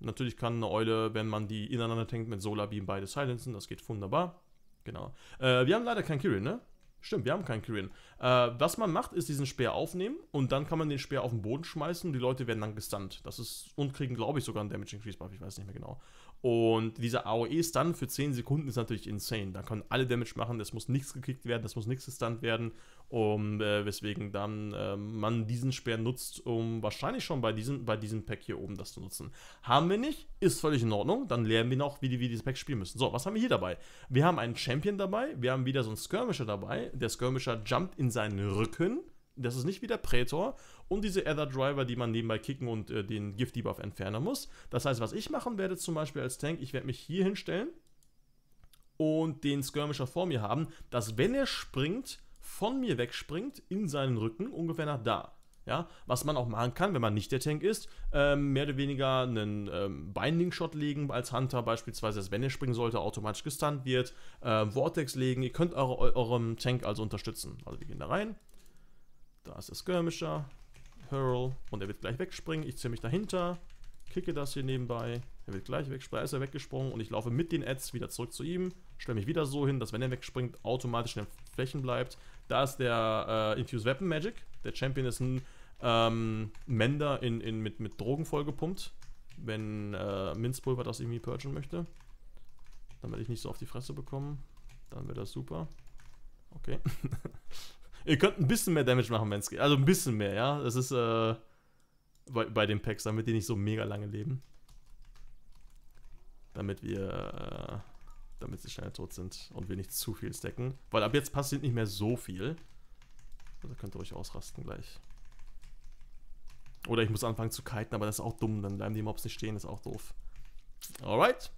Natürlich kann eine Eule, wenn man die ineinander tankt, mit Solar Beam beide silenzen. Das geht wunderbar. Genau. Äh, wir haben leider keinen Kirin, ne? Stimmt, wir haben keinen Kirin. Äh, was man macht, ist diesen Speer aufnehmen und dann kann man den Speer auf den Boden schmeißen und die Leute werden dann gestunt. Das ist und kriegen, glaube ich, sogar einen Damage Increase Buff, ich weiß nicht mehr genau. Und dieser AOE-Stun für 10 Sekunden ist natürlich insane. Da können alle Damage machen, es muss nichts gekickt werden, das muss nichts gestunt werden. Um, äh, weswegen dann äh, man diesen Speer nutzt, um wahrscheinlich schon bei diesem, bei diesem Pack hier oben das zu nutzen. Haben wir nicht, ist völlig in Ordnung. Dann lernen wir noch, wie, wir dieses Pack spielen müssen. So, was haben wir hier dabei? Wir haben einen Champion dabei, wir haben wieder so einen Skirmisher dabei. Der Skirmisher jumpt in seinen Rücken. Das ist nicht wie der Prätor und diese Ether Driver, die man nebenbei kicken und äh, den Gift Debuff entfernen muss. Das heißt, was ich machen werde zum Beispiel als Tank, ich werde mich hier hinstellen und den Skirmisher vor mir haben, dass wenn er springt, von mir wegspringt in seinen Rücken, ungefähr nach da. Ja, was man auch machen kann, wenn man nicht der Tank ist, ähm, mehr oder weniger einen ähm, Binding-Shot legen als Hunter, beispielsweise, dass wenn er springen sollte, automatisch gestunt wird, äh, Vortex legen, ihr könnt eure, eurem Tank also unterstützen. Also wir gehen da rein, da ist der Skirmisher, Hurl. Und er wird gleich wegspringen. Ich ziehe mich dahinter. Kicke das hier nebenbei. Er wird gleich wegspringen. ist er weggesprungen. Und ich laufe mit den Ads wieder zurück zu ihm. Stelle mich wieder so hin, dass wenn er wegspringt, automatisch in den Flächen bleibt. Da ist der äh, Infused Weapon Magic. Der Champion ist ein ähm, Mender in, in, mit, mit Drogen vollgepumpt. Wenn äh, Minzpulver das irgendwie purgen möchte. Damit ich nicht so auf die Fresse bekomme. Dann wäre das super. Okay. Ihr könnt ein bisschen mehr Damage machen, wenn es geht. Also ein bisschen mehr, ja. Das ist äh, bei, bei den Packs, damit die nicht so mega lange leben. Damit wir, äh, damit sie schnell tot sind und wir nicht zu viel stacken. Weil ab jetzt passiert nicht mehr so viel. Also könnt ihr euch ausrasten gleich. Oder ich muss anfangen zu kiten, aber das ist auch dumm. Dann bleiben die Mobs nicht stehen, das ist auch doof. Alright.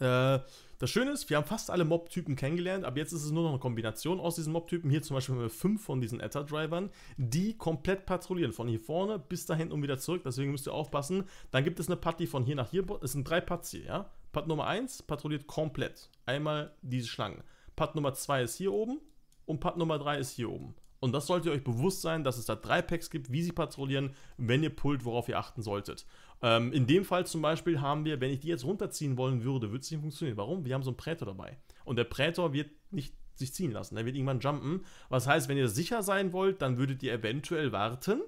Äh, das Schöne ist, wir haben fast alle Mob-Typen kennengelernt, aber jetzt ist es nur noch eine Kombination aus diesen Mob-Typen. Hier zum Beispiel haben wir fünf von diesen Etta-Drivern, die komplett patrouillieren, von hier vorne bis dahin und wieder zurück, deswegen müsst ihr aufpassen. Dann gibt es eine Party von hier nach hier, es sind drei Parts hier, ja. Part Nummer 1 patrouilliert komplett, einmal diese Schlangen. Part Nummer 2 ist hier oben und Part Nummer 3 ist hier oben. Und das solltet ihr euch bewusst sein, dass es da drei Packs gibt, wie sie patrouillieren, wenn ihr pullt, worauf ihr achten solltet. Ähm, in dem Fall zum Beispiel haben wir, wenn ich die jetzt runterziehen wollen würde, würde es nicht funktionieren. Warum? Wir haben so einen Prätor dabei. Und der Prätor wird nicht sich ziehen lassen. Er wird irgendwann jumpen. Was heißt, wenn ihr sicher sein wollt, dann würdet ihr eventuell warten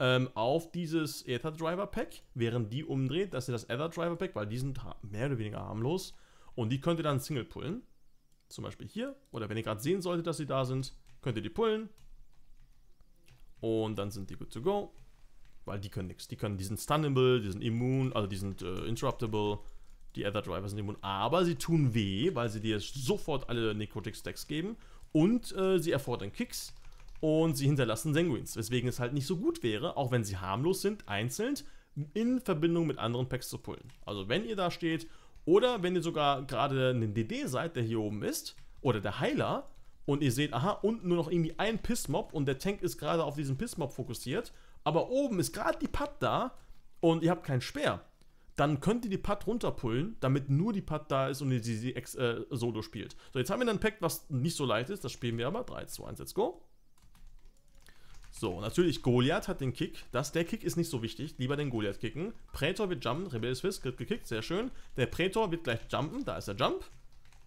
ähm, auf dieses Ether Driver Pack, während die umdreht, dass ihr das Ether Driver Pack, weil die sind mehr oder weniger harmlos, und die könnt ihr dann Single pullen. Zum Beispiel hier. Oder wenn ihr gerade sehen solltet, dass sie da sind, könnt ihr die pullen. Und dann sind die good to go. Weil die können nichts. Die können, die sind stunnable, die sind immun, also die sind äh, interruptible. Die Ether Driver sind immun. Aber sie tun weh, weil sie dir sofort alle Necrotic Stacks geben. Und äh, sie erfordern Kicks. Und sie hinterlassen Sanguines. Weswegen es halt nicht so gut wäre, auch wenn sie harmlos sind, einzeln in Verbindung mit anderen Packs zu pullen. Also wenn ihr da steht oder wenn ihr sogar gerade ein DD seid, der hier oben ist, oder der Heiler, und ihr seht, aha, unten nur noch irgendwie ein Pissmob und der Tank ist gerade auf diesen Pissmob fokussiert aber oben ist gerade die Putt da und ihr habt keinen Speer, dann könnt ihr die Putt runterpullen, damit nur die Putt da ist und ihr sie, sie äh, solo spielt. So, jetzt haben wir dann ein Pack, was nicht so leicht ist, das spielen wir aber. 3, 2, 1, let's go. So, natürlich, Goliath hat den Kick. Das, der Kick ist nicht so wichtig. Lieber den Goliath kicken. Prätor wird jumpen. Rebellious Fist wird gekickt. Sehr schön. Der Prätor wird gleich jumpen. Da ist der Jump.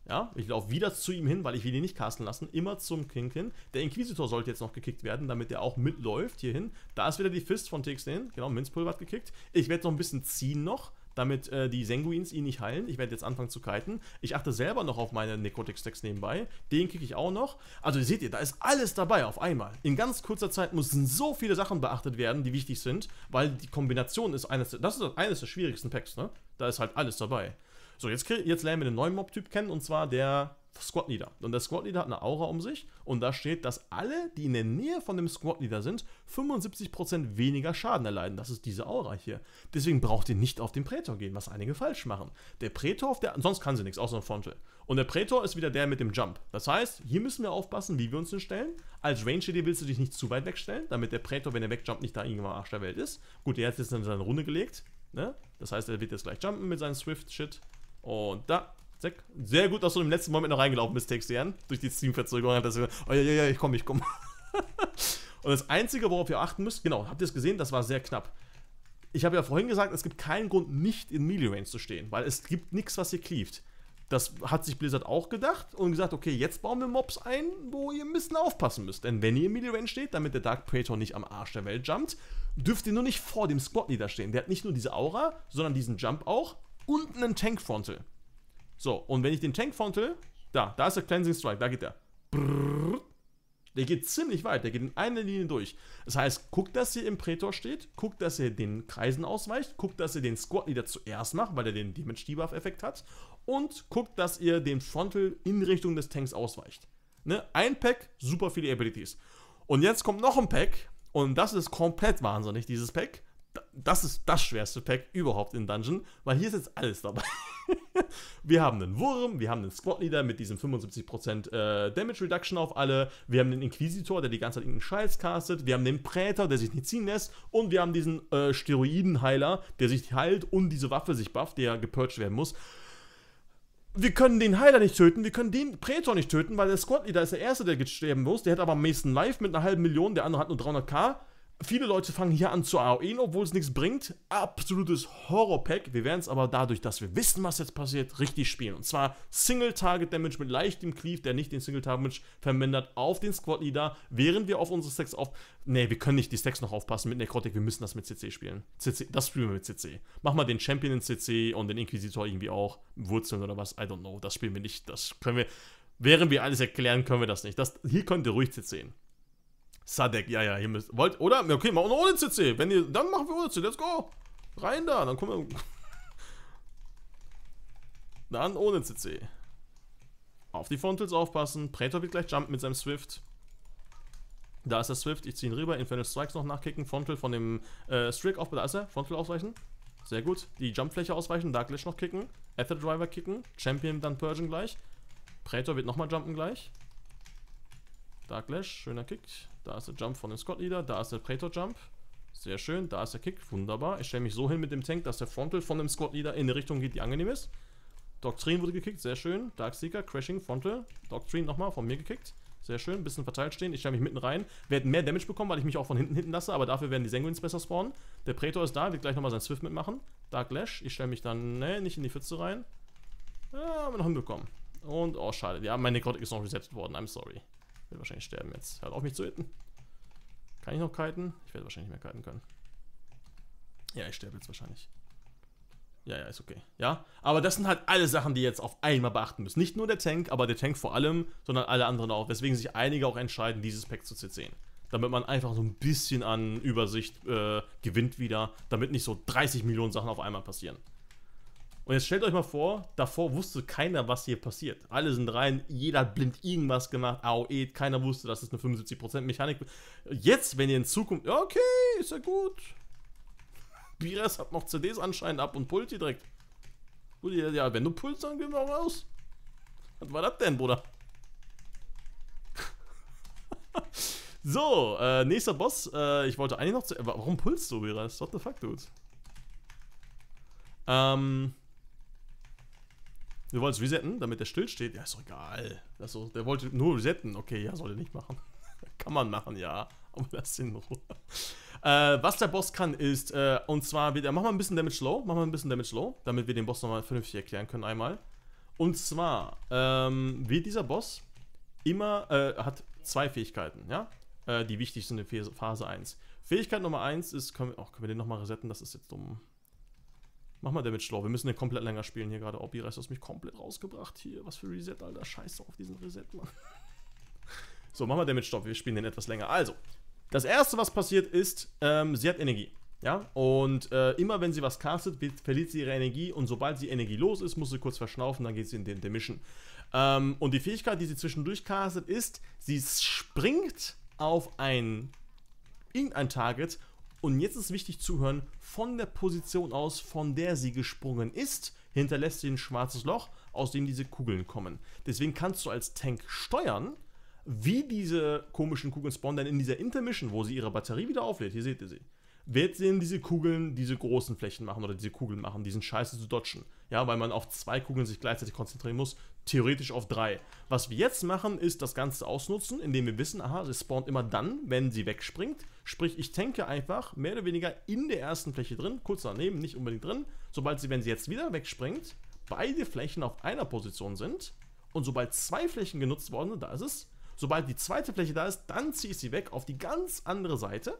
Ja, ich laufe wieder zu ihm hin, weil ich will ihn nicht casten lassen. Immer zum King hin. Der Inquisitor sollte jetzt noch gekickt werden, damit er auch mitläuft hier hin. Da ist wieder die Fist von TX10. Genau, Minzpulver hat gekickt. Ich werde noch ein bisschen ziehen noch, damit äh, die Sanguins ihn nicht heilen. Ich werde jetzt anfangen zu kiten. Ich achte selber noch auf meine Necrotic-Stacks nebenbei. Den kicke ich auch noch. Also seht ihr, da ist alles dabei auf einmal. In ganz kurzer Zeit müssen so viele Sachen beachtet werden, die wichtig sind, weil die Kombination ist eines, das ist eines der schwierigsten Packs, ne? Da ist halt alles dabei. So, jetzt, jetzt lernen wir den neuen Mob-Typ kennen und zwar der Squad Leader. Und der Squad Leader hat eine Aura um sich und da steht, dass alle, die in der Nähe von dem Squad Leader sind, 75% weniger Schaden erleiden. Das ist diese Aura hier. Deswegen braucht ihr nicht auf den Prätor gehen, was einige falsch machen. Der Prätor, auf der, sonst kann sie nichts, außer ein Frontal. Und der Prätor ist wieder der mit dem Jump. Das heißt, hier müssen wir aufpassen, wie wir uns den stellen. Als Range AD willst du dich nicht zu weit wegstellen, damit der Prätor, wenn er wegjumpt, nicht da irgendwann am Arsch der Welt ist. Gut, der hat jetzt seine Runde gelegt. Ne? Das heißt, er wird jetzt gleich jumpen mit seinem Swift-Shit. Und da. Zack. Sehr gut, dass du im letzten Moment noch reingelaufen bist, Textian. Durch die Steam-Verzögerung hat das gesagt, oh ja, ja, ja, ich komme, ich komme. und das Einzige, worauf ihr achten müsst, genau, habt ihr es gesehen? Das war sehr knapp. Ich habe ja vorhin gesagt, es gibt keinen Grund, nicht in Melee-Range zu stehen, weil es gibt nichts, was hier cleaved. Das hat sich Blizzard auch gedacht und gesagt, okay, jetzt bauen wir Mobs ein, wo ihr ein bisschen aufpassen müsst. Denn wenn ihr im melee Range steht, damit der Dark Praetor nicht am Arsch der Welt jumpt, dürft ihr nur nicht vor dem Squad Leader stehen. Der hat nicht nur diese Aura, sondern diesen Jump auch unten einen Tank Frontal. So, und wenn ich den Tank Frontal, da, da ist der Cleansing Strike, da geht der. Brrr, der geht ziemlich weit, der geht in eine Linie durch. Das heißt, guckt, dass ihr im Prätor steht, guckt, dass ihr den Kreisen ausweicht, guckt, dass ihr den Squad Leader zuerst macht, weil er den Damage Debuff Effekt hat und guckt, dass ihr den Frontal in Richtung des Tanks ausweicht. Ne? Ein Pack, super viele Abilities. Und jetzt kommt noch ein Pack und das ist komplett wahnsinnig, dieses Pack das ist das schwerste Pack überhaupt in Dungeon, weil hier ist jetzt alles dabei. wir haben einen Wurm, wir haben einen Squad Leader mit diesem 75% äh, Damage Reduction auf alle, wir haben den Inquisitor, der die ganze Zeit irgendeinen Scheiß castet, wir haben den Präter, der sich nicht ziehen lässt und wir haben diesen äh, Steroidenheiler, der sich heilt und diese Waffe sich bufft, der gepurcht werden muss wir können den Heiler nicht töten, wir können den Prätor nicht töten, weil der Squad Leader ist der Erste, der sterben muss. Der hat aber am meisten Life mit einer halben Million, der andere hat nur 300k. Viele Leute fangen hier an zu AOE, obwohl es nichts bringt. Absolutes Horror-Pack. Wir werden es aber dadurch, dass wir wissen, was jetzt passiert, richtig spielen. Und zwar Single-Target-Damage mit leichtem Cleave, der nicht den Single-Target-Damage vermindert, auf den Squad-Leader, während wir auf unsere Stacks auf... Ne, wir können nicht die Stacks noch aufpassen mit Necrotic, wir müssen das mit CC spielen. CC, das spielen wir mit CC. Mach mal den Champion in CC und den Inquisitor irgendwie auch, Wurzeln oder was, I don't know. Das spielen wir nicht, das können wir... Während wir alles erklären, können wir das nicht. Das, hier könnt ihr ruhig CC sehen. Sadek, ja, ja, ihr müsst. Wollt, oder? Okay, machen wir ohne CC. Wenn ihr, dann machen wir ohne CC. Let's go. Rein da, dann kommen wir. dann ohne CC. Auf die Fontels aufpassen. Praetor wird gleich jumpen mit seinem Swift. Da ist der Swift. Ich ziehe ihn rüber. Infernal Strikes noch nachkicken. Fontel von dem äh, Strick auf. Da ist er. Fontel ausweichen. Sehr gut. Die Jumpfläche ausweichen. Dark Lash noch kicken. Ether Driver kicken. Champion dann Persian gleich. Praetor wird nochmal jumpen gleich. Dark Lash. Schöner Kick. Da ist der Jump von dem Squad Leader, da ist der Praetor Jump. Sehr schön, da ist der Kick, wunderbar. Ich stelle mich so hin mit dem Tank, dass der Frontal von dem Squad Leader in eine Richtung geht, die angenehm ist. Doctrine wurde gekickt, sehr schön. Darkseeker, Crashing, Frontal. Doctrine nochmal von mir gekickt. Sehr schön, bisschen verteilt stehen. Ich stelle mich mitten rein. Werden mehr Damage bekommen, weil ich mich auch von hinten hinten lasse, aber dafür werden die Sanguins besser spawnen. Der Praetor ist da, wird gleich nochmal sein Swift mitmachen. Dark Lash, ich stelle mich dann, ne, nicht in die Pfütze rein. Ja, haben wir noch hinbekommen. Und, oh, schade. Ja, meine Nekrotik ist noch resettet worden. I'm sorry werde wahrscheinlich sterben jetzt. Hört auf mich zu hitten. Kann ich noch kiten? Ich werde wahrscheinlich nicht mehr kiten können. Ja, ich sterbe jetzt wahrscheinlich. Ja, ja, ist okay. Ja, aber das sind halt alle Sachen, die jetzt auf einmal beachten müssen. Nicht nur der Tank, aber der Tank vor allem, sondern alle anderen auch. Weswegen sich einige auch entscheiden, dieses Pack zu CCen. Damit man einfach so ein bisschen an Übersicht äh, gewinnt wieder, damit nicht so 30 Millionen Sachen auf einmal passieren. Und jetzt stellt euch mal vor, davor wusste keiner, was hier passiert. Alle sind rein, jeder hat blind irgendwas gemacht, AOE, keiner wusste, dass es eine 75% Mechanik Jetzt, wenn ihr in Zukunft, ja, okay, ist ja gut. Bires hat noch CDs anscheinend ab und Pulti direkt. Gut, ja, wenn du pullst, dann gehen wir auch raus. Was war das denn, Bruder? so, äh, nächster Boss. Äh, ich wollte eigentlich noch zu... Äh, warum pullst du, Bires? What the fuck, dude? Ähm... Wir wollen es resetten, damit der still steht. Ja, ist doch egal. Also, der wollte nur resetten. Okay, ja, soll er nicht machen. kann man machen, ja. Aber lass ihn in Ruhe. Äh, was der Boss kann ist, äh, und zwar wird er, mach mal ein bisschen Damage Low, mach mal ein bisschen Damage Low, damit wir den Boss nochmal vernünftig erklären können einmal. Und zwar ähm, wird dieser Boss immer, äh, hat zwei Fähigkeiten, ja, äh, die wichtig sind in Phase 1. Fähigkeit Nummer 1 ist, können wir, oh, können wir den nochmal resetten, das ist jetzt dumm. Mach mal Damage Law. Wir müssen den komplett länger spielen hier gerade. Obi Rest hat mich komplett rausgebracht hier. Was für Reset, Alter. Scheiße auf diesen Reset, Mann. so, mach mal Damage Law. Wir spielen den etwas länger. Also, das erste, was passiert ist, ähm, sie hat Energie. Ja, und äh, immer wenn sie was castet, verliert sie ihre Energie und sobald sie Energie los ist, muss sie kurz verschnaufen, dann geht sie in den Demission. Ähm, und die Fähigkeit, die sie zwischendurch castet, ist, sie springt auf ein irgendein Target und jetzt ist wichtig zu hören, von der Position aus, von der sie gesprungen ist, hinterlässt sie ein schwarzes Loch, aus dem diese Kugeln kommen. Deswegen kannst du als Tank steuern, wie diese komischen Kugeln spawnen, denn in dieser Intermission, wo sie ihre Batterie wieder auflädt, hier seht ihr sie, wird sie in diese Kugeln diese großen Flächen machen oder diese Kugeln machen, diesen Scheiße zu dodgen ja, weil man auf zwei Kugeln sich gleichzeitig konzentrieren muss, theoretisch auf drei. Was wir jetzt machen, ist das Ganze ausnutzen, indem wir wissen, aha, sie spawnt immer dann, wenn sie wegspringt. Sprich, ich tanke einfach mehr oder weniger in der ersten Fläche drin, kurz daneben, nicht unbedingt drin. Sobald sie, wenn sie jetzt wieder wegspringt, beide Flächen auf einer Position sind und sobald zwei Flächen genutzt worden sind, da ist es. Sobald die zweite Fläche da ist, dann ziehe ich sie weg auf die ganz andere Seite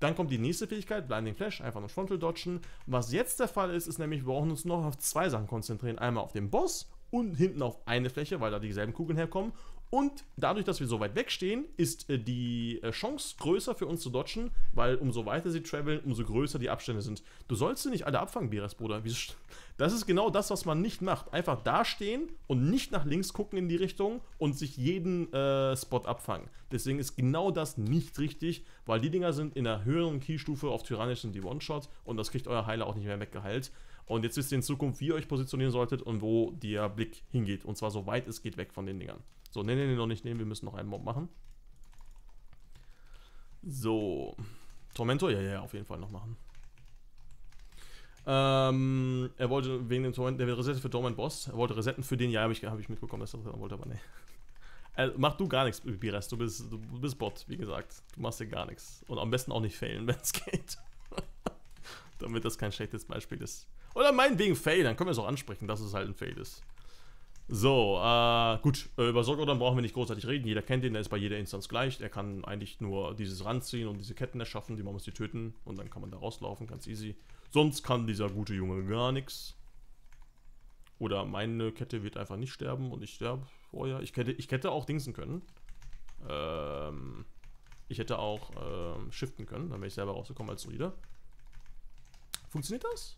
dann kommt die nächste Fähigkeit, Blinding Flash, einfach nur Frontal dodgen. was jetzt der Fall ist, ist nämlich, wir brauchen uns noch auf zwei Sachen konzentrieren. Einmal auf den Boss und hinten auf eine Fläche, weil da dieselben Kugeln herkommen. Und dadurch, dass wir so weit wegstehen, ist äh, die äh, Chance größer für uns zu dodgen, weil umso weiter sie traveln, umso größer die Abstände sind. Du sollst sie nicht alle abfangen, Beres, Bruder. Das ist genau das, was man nicht macht. Einfach dastehen und nicht nach links gucken in die Richtung und sich jeden äh, Spot abfangen. Deswegen ist genau das nicht richtig, weil die Dinger sind in einer höheren Keystufe auf Tyrannisch sind die One-Shot und das kriegt euer Heiler auch nicht mehr weggeheilt. Und jetzt wisst ihr in Zukunft, wie ihr euch positionieren solltet und wo der Blick hingeht. Und zwar so weit es geht weg von den Dingern. So, ne, ne, ne, noch nicht nehmen. Wir müssen noch einen Mob machen. So. Tormentor? Ja, ja, auf jeden Fall noch machen. Ähm, er wollte wegen dem Torment, der wird resettet für Torment Boss. Er wollte resetten für den, ja, habe ich, hab ich mitbekommen, dass er das wollte, aber nee. Also, mach du gar nichts, Bires. Du bist, du bist Bot, wie gesagt. Du machst dir gar nichts. Und am besten auch nicht failen, wenn es geht. Damit das kein schlechtes Beispiel ist. Oder meinetwegen Fail, dann können wir es auch ansprechen, dass es halt ein Fail ist. So, äh, gut, äh, über Sorgodon brauchen wir nicht großartig reden. Jeder kennt ihn, der ist bei jeder Instanz gleich. Er kann eigentlich nur dieses ranziehen und diese Ketten erschaffen, die man muss die töten. Und dann kann man da rauslaufen, ganz easy. Sonst kann dieser gute Junge gar nichts. Oder meine Kette wird einfach nicht sterben und ich sterbe vorher. Ich hätte, ich hätte auch dingsen können. Ähm, ich hätte auch ähm, shiften können, dann wäre ich selber rausgekommen als Leader. Funktioniert das?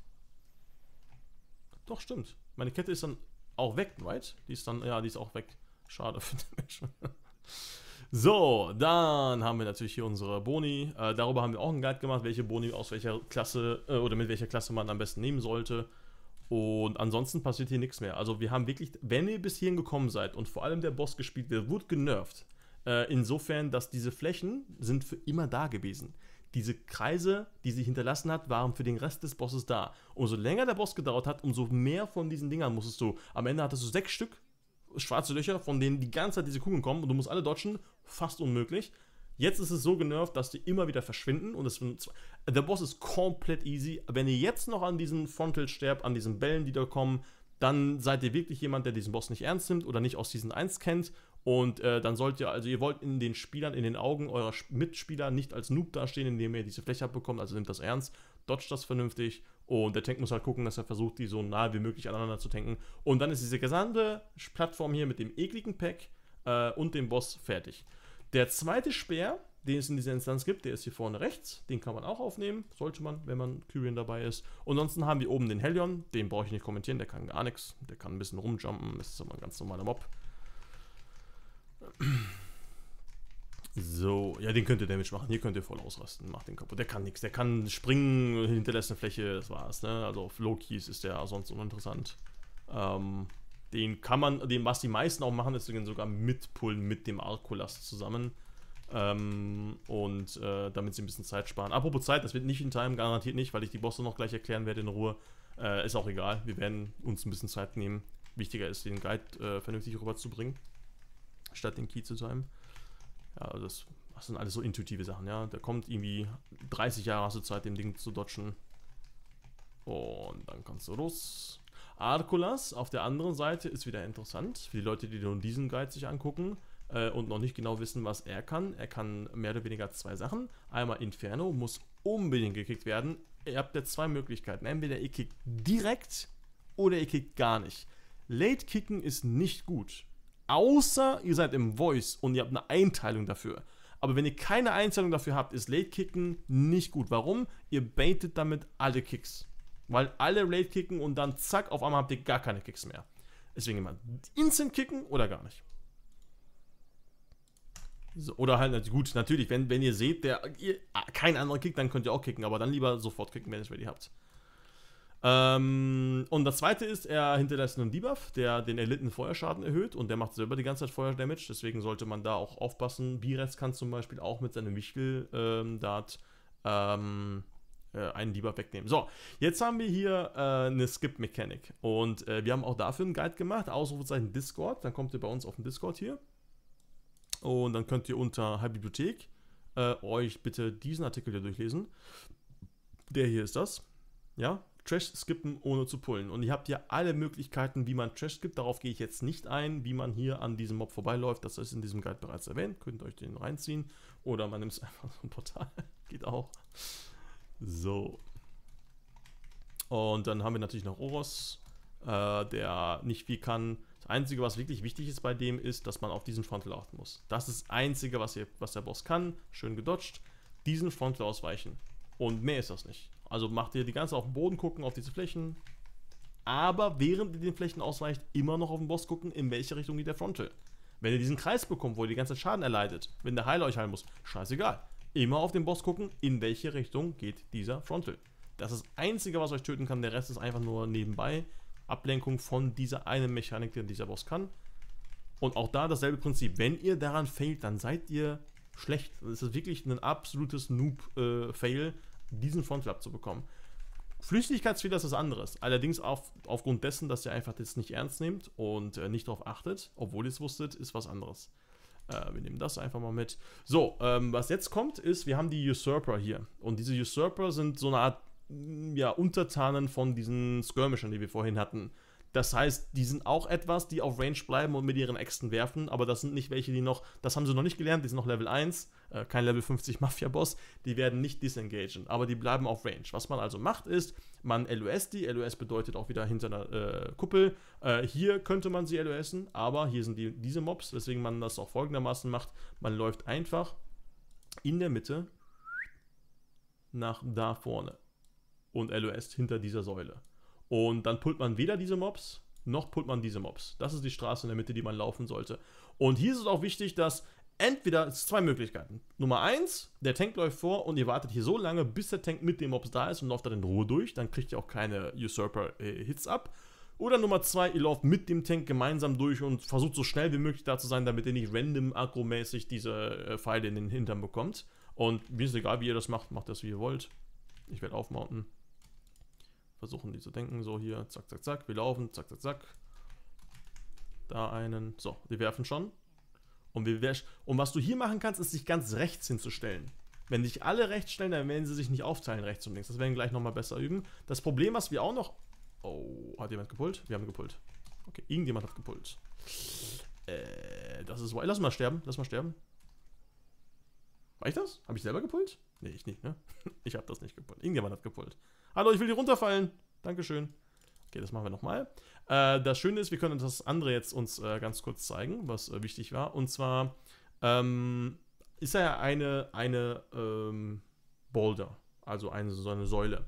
Doch, stimmt. Meine Kette ist dann auch weg, right? Die ist dann, ja, die ist auch weg. Schade für den Menschen. So, dann haben wir natürlich hier unsere Boni. Äh, darüber haben wir auch einen Guide gemacht, welche Boni aus welcher Klasse äh, oder mit welcher Klasse man am besten nehmen sollte. Und ansonsten passiert hier nichts mehr. Also wir haben wirklich, wenn ihr bis hierhin gekommen seid und vor allem der Boss gespielt, wird, wird genervt. Äh, insofern, dass diese Flächen sind für immer da gewesen diese Kreise, die sie hinterlassen hat, waren für den Rest des Bosses da. Umso länger der Boss gedauert hat, umso mehr von diesen Dingern musstest du. Am Ende hattest du sechs Stück schwarze Löcher, von denen die ganze Zeit diese Kugeln kommen und du musst alle dodgen. Fast unmöglich. Jetzt ist es so genervt, dass die immer wieder verschwinden und es, der Boss ist komplett easy. Wenn ihr jetzt noch an diesen Frontal sterbt, an diesen Bällen, die da kommen, dann seid ihr wirklich jemand, der diesen Boss nicht ernst nimmt oder nicht aus Season 1 kennt und äh, dann sollt ihr, also ihr wollt in den Spielern, in den Augen eurer Mitspieler nicht als Noob dastehen, indem ihr diese Fläche abbekommt, also nehmt das ernst, dodgt das vernünftig und der Tank muss halt gucken, dass er versucht, die so nahe wie möglich aneinander zu tanken. Und dann ist diese gesamte Plattform hier mit dem ekligen Pack äh, und dem Boss fertig. Der zweite Speer, den es in dieser Instanz gibt, der ist hier vorne rechts. Den kann man auch aufnehmen, sollte man, wenn man Kyrian dabei ist. Und ansonsten haben wir oben den Helion, den brauche ich nicht kommentieren, der kann gar nichts. Der kann ein bisschen rumjumpen, ist aber ein ganz normaler Mob. So, ja, den könnt ihr Damage machen. Hier könnt ihr voll ausrasten. Macht den kaputt. Der kann nichts. Der kann springen, hinterlässt eine Fläche, das war's. Ne? Also auf Low-Keys ist der sonst uninteressant. Ähm, den kann man, den, was die meisten auch machen, ist den sogar mitpullen mit dem Arkulas zusammen. Ähm, und äh, damit sie ein bisschen Zeit sparen. Apropos Zeit, das wird nicht in Time, garantiert nicht, weil ich die Bosse noch gleich erklären werde in Ruhe. Äh, ist auch egal, wir werden uns ein bisschen Zeit nehmen. Wichtiger ist, den Guide äh, vernünftig rüberzubringen statt den Key zu timen. Ja, das, das sind alles so intuitive Sachen, ja. Da kommt irgendwie 30 Jahre hast du Zeit, dem Ding zu dodgen. Und dann kannst du los. Arculas auf der anderen Seite ist wieder interessant. Für die Leute, die nun diesen Guide sich angucken äh, und noch nicht genau wissen, was er kann. Er kann mehr oder weniger zwei Sachen. Einmal Inferno, muss unbedingt gekickt werden. Ihr habt ja zwei Möglichkeiten. Entweder ihr kickt direkt oder ihr kickt gar nicht. Late Kicken ist nicht gut. Außer ihr seid im Voice und ihr habt eine Einteilung dafür. Aber wenn ihr keine Einteilung dafür habt, ist Late Kicken nicht gut. Warum? Ihr baitet damit alle Kicks. Weil alle Late kicken und dann zack, auf einmal habt ihr gar keine Kicks mehr. Deswegen immer instant kicken oder gar nicht. So, oder halt, gut, natürlich, wenn, wenn ihr seht, der ihr, ah, kein anderer kickt, dann könnt ihr auch kicken, aber dann lieber sofort kicken, wenn ihr es ready habt. Ähm, und das zweite ist, er hinterlässt einen Debuff, der den erlittenen Feuerschaden erhöht und der macht selber die ganze Zeit Feuerdamage, deswegen sollte man da auch aufpassen. Biretz kann zum Beispiel auch mit seinem Wichtel-Dart ähm, ähm, äh, einen Debuff wegnehmen. So, jetzt haben wir hier äh, eine Skip-Mechanik und äh, wir haben auch dafür einen Guide gemacht, Ausrufezeichen Discord, dann kommt ihr bei uns auf den Discord hier und dann könnt ihr unter High Bibliothek äh, euch bitte diesen Artikel hier durchlesen. Der hier ist das, ja, Trash skippen ohne zu pullen. Und ihr habt hier alle Möglichkeiten, wie man Trash skippt. Darauf gehe ich jetzt nicht ein, wie man hier an diesem Mob vorbeiläuft. Das ist in diesem Guide bereits erwähnt. Könnt ihr euch den reinziehen. Oder man nimmt es einfach so ein Portal. Geht auch. So. Und dann haben wir natürlich noch Oros, äh, der nicht viel kann. Das Einzige, was wirklich wichtig ist bei dem, ist, dass man auf diesen Frontal achten muss. Das ist das Einzige, was, ihr, was der Boss kann. Schön gedodged. Diesen Frontal ausweichen. Und mehr ist das nicht. Also macht ihr die ganze Zeit auf den Boden gucken, auf diese Flächen. Aber während ihr den Flächen ausweicht, immer noch auf den Boss gucken, in welche Richtung geht der Frontal. Wenn ihr diesen Kreis bekommt, wo ihr die ganze Zeit Schaden erleidet, wenn der Heiler euch heilen muss, scheißegal. Immer auf den Boss gucken, in welche Richtung geht dieser Frontal. Das ist das Einzige, was euch töten kann. Der Rest ist einfach nur nebenbei. Ablenkung von dieser einen Mechanik, die dieser Boss kann. Und auch da dasselbe Prinzip. Wenn ihr daran failt, dann seid ihr schlecht. Das ist wirklich ein absolutes Noob-Fail. Äh, diesen Frontflap zu bekommen. Flüchtigkeitsfehler ist was anderes. Allerdings auf, aufgrund dessen, dass ihr einfach das nicht ernst nehmt und äh, nicht darauf achtet, obwohl ihr es wusstet, ist was anderes. Äh, wir nehmen das einfach mal mit. So, ähm, was jetzt kommt, ist, wir haben die Usurper hier. Und diese Usurper sind so eine Art ja, Untertanen von diesen Skirmishern, die wir vorhin hatten. Das heißt, die sind auch etwas, die auf Range bleiben und mit ihren Äxten werfen, aber das sind nicht welche, die noch, das haben sie noch nicht gelernt, die sind noch Level 1, äh, kein Level 50 Mafia-Boss, die werden nicht disengagen, aber die bleiben auf Range. Was man also macht ist, man LOS die, LOS bedeutet auch wieder hinter einer äh, Kuppel, äh, hier könnte man sie LOSen, aber hier sind die, diese Mobs, weswegen man das auch folgendermaßen macht, man läuft einfach in der Mitte nach da vorne und LOS hinter dieser Säule. Und dann pullt man weder diese Mobs, noch pullt man diese Mobs. Das ist die Straße in der Mitte, die man laufen sollte. Und hier ist es auch wichtig, dass entweder es zwei Möglichkeiten. Nummer eins, der Tank läuft vor und ihr wartet hier so lange, bis der Tank mit dem Mobs da ist und lauft dann in Ruhe durch. Dann kriegt ihr auch keine Usurper-Hits äh, ab. Oder Nummer zwei, ihr lauft mit dem Tank gemeinsam durch und versucht so schnell wie möglich da zu sein, damit ihr nicht random agromäßig diese äh, Pfeile in den Hintern bekommt. Und mir ist egal, wie ihr das macht, macht das wie ihr wollt. Ich werde aufmounten versuchen die zu denken, so hier, zack, zack, zack, wir laufen, zack, zack, zack. Da einen, so, die werfen schon. Und, wir, und was du hier machen kannst, ist sich ganz rechts hinzustellen. Wenn dich alle rechts stellen, dann werden sie sich nicht aufteilen, rechts und links. Das werden wir gleich nochmal besser üben. Das Problem, was wir auch noch... Oh, hat jemand gepult? Wir haben gepult. Okay, irgendjemand hat gepult. Äh, das ist... Lass mal sterben, lass mal sterben. War ich das? Habe ich selber gepult? Nee, ich nicht, ne? Ich habe das nicht gepult. Irgendjemand hat gepult. Hallo, ich will hier runterfallen. Dankeschön. Okay, das machen wir nochmal. Äh, das Schöne ist, wir können das andere jetzt uns äh, ganz kurz zeigen, was äh, wichtig war. Und zwar ähm, ist ja eine, eine ähm, Boulder, also eine, so eine Säule.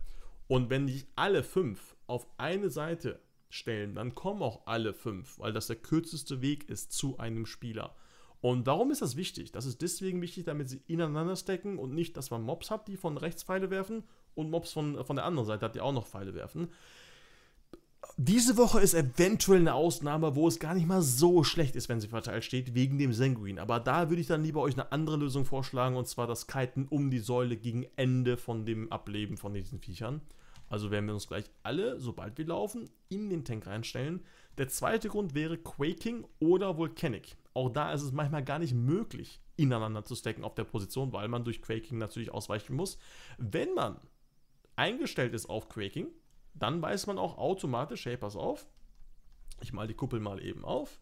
Und wenn ich alle fünf auf eine Seite stellen, dann kommen auch alle fünf, weil das der kürzeste Weg ist zu einem Spieler. Und warum ist das wichtig? Das ist deswegen wichtig, damit sie ineinander stecken und nicht, dass man Mobs hat, die von rechts Pfeile werfen und Mobs von, von der anderen Seite hat, die auch noch Pfeile werfen. Diese Woche ist eventuell eine Ausnahme, wo es gar nicht mal so schlecht ist, wenn sie verteilt steht, wegen dem Sanguin. Aber da würde ich dann lieber euch eine andere Lösung vorschlagen, und zwar das Kiten um die Säule gegen Ende von dem Ableben von diesen Viechern. Also werden wir uns gleich alle, sobald wir laufen, in den Tank reinstellen. Der zweite Grund wäre Quaking oder Volcanic auch da ist es manchmal gar nicht möglich, ineinander zu stacken auf der Position, weil man durch Quaking natürlich ausweichen muss. Wenn man eingestellt ist auf Quaking, dann weiß man auch automatisch, hey, pass auf, ich mal die Kuppel mal eben auf.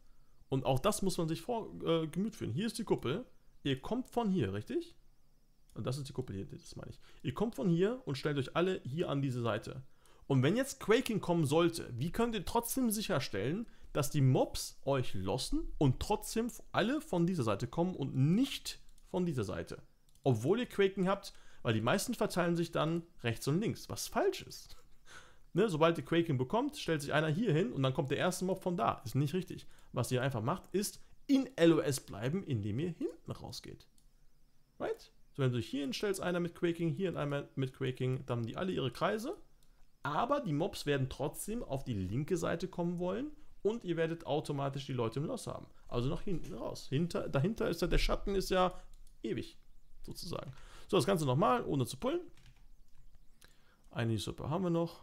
Und auch das muss man sich vor äh, Gemüt führen. Hier ist die Kuppel. Ihr kommt von hier, richtig? Und das ist die Kuppel hier, das meine ich. Ihr kommt von hier und stellt euch alle hier an diese Seite. Und wenn jetzt Quaking kommen sollte, wie könnt ihr trotzdem sicherstellen, dass die Mobs euch lossen und trotzdem alle von dieser Seite kommen und nicht von dieser Seite. Obwohl ihr Quaken habt, weil die meisten verteilen sich dann rechts und links, was falsch ist. Ne, sobald ihr Quaking bekommt, stellt sich einer hier hin und dann kommt der erste Mob von da. Ist nicht richtig. Was ihr einfach macht, ist in LOS bleiben, indem ihr hinten rausgeht. Right? So, wenn du dich hier hinstellst, einer mit Quaking, hier einer mit Quaking, dann haben die alle ihre Kreise. Aber die Mobs werden trotzdem auf die linke Seite kommen wollen und ihr werdet automatisch die Leute im Loss haben. Also nach hinten raus. Hinter, dahinter ist ja, der Schatten ist ja ewig, sozusagen. So, das Ganze nochmal, ohne zu pullen. Eine Suppe haben wir noch.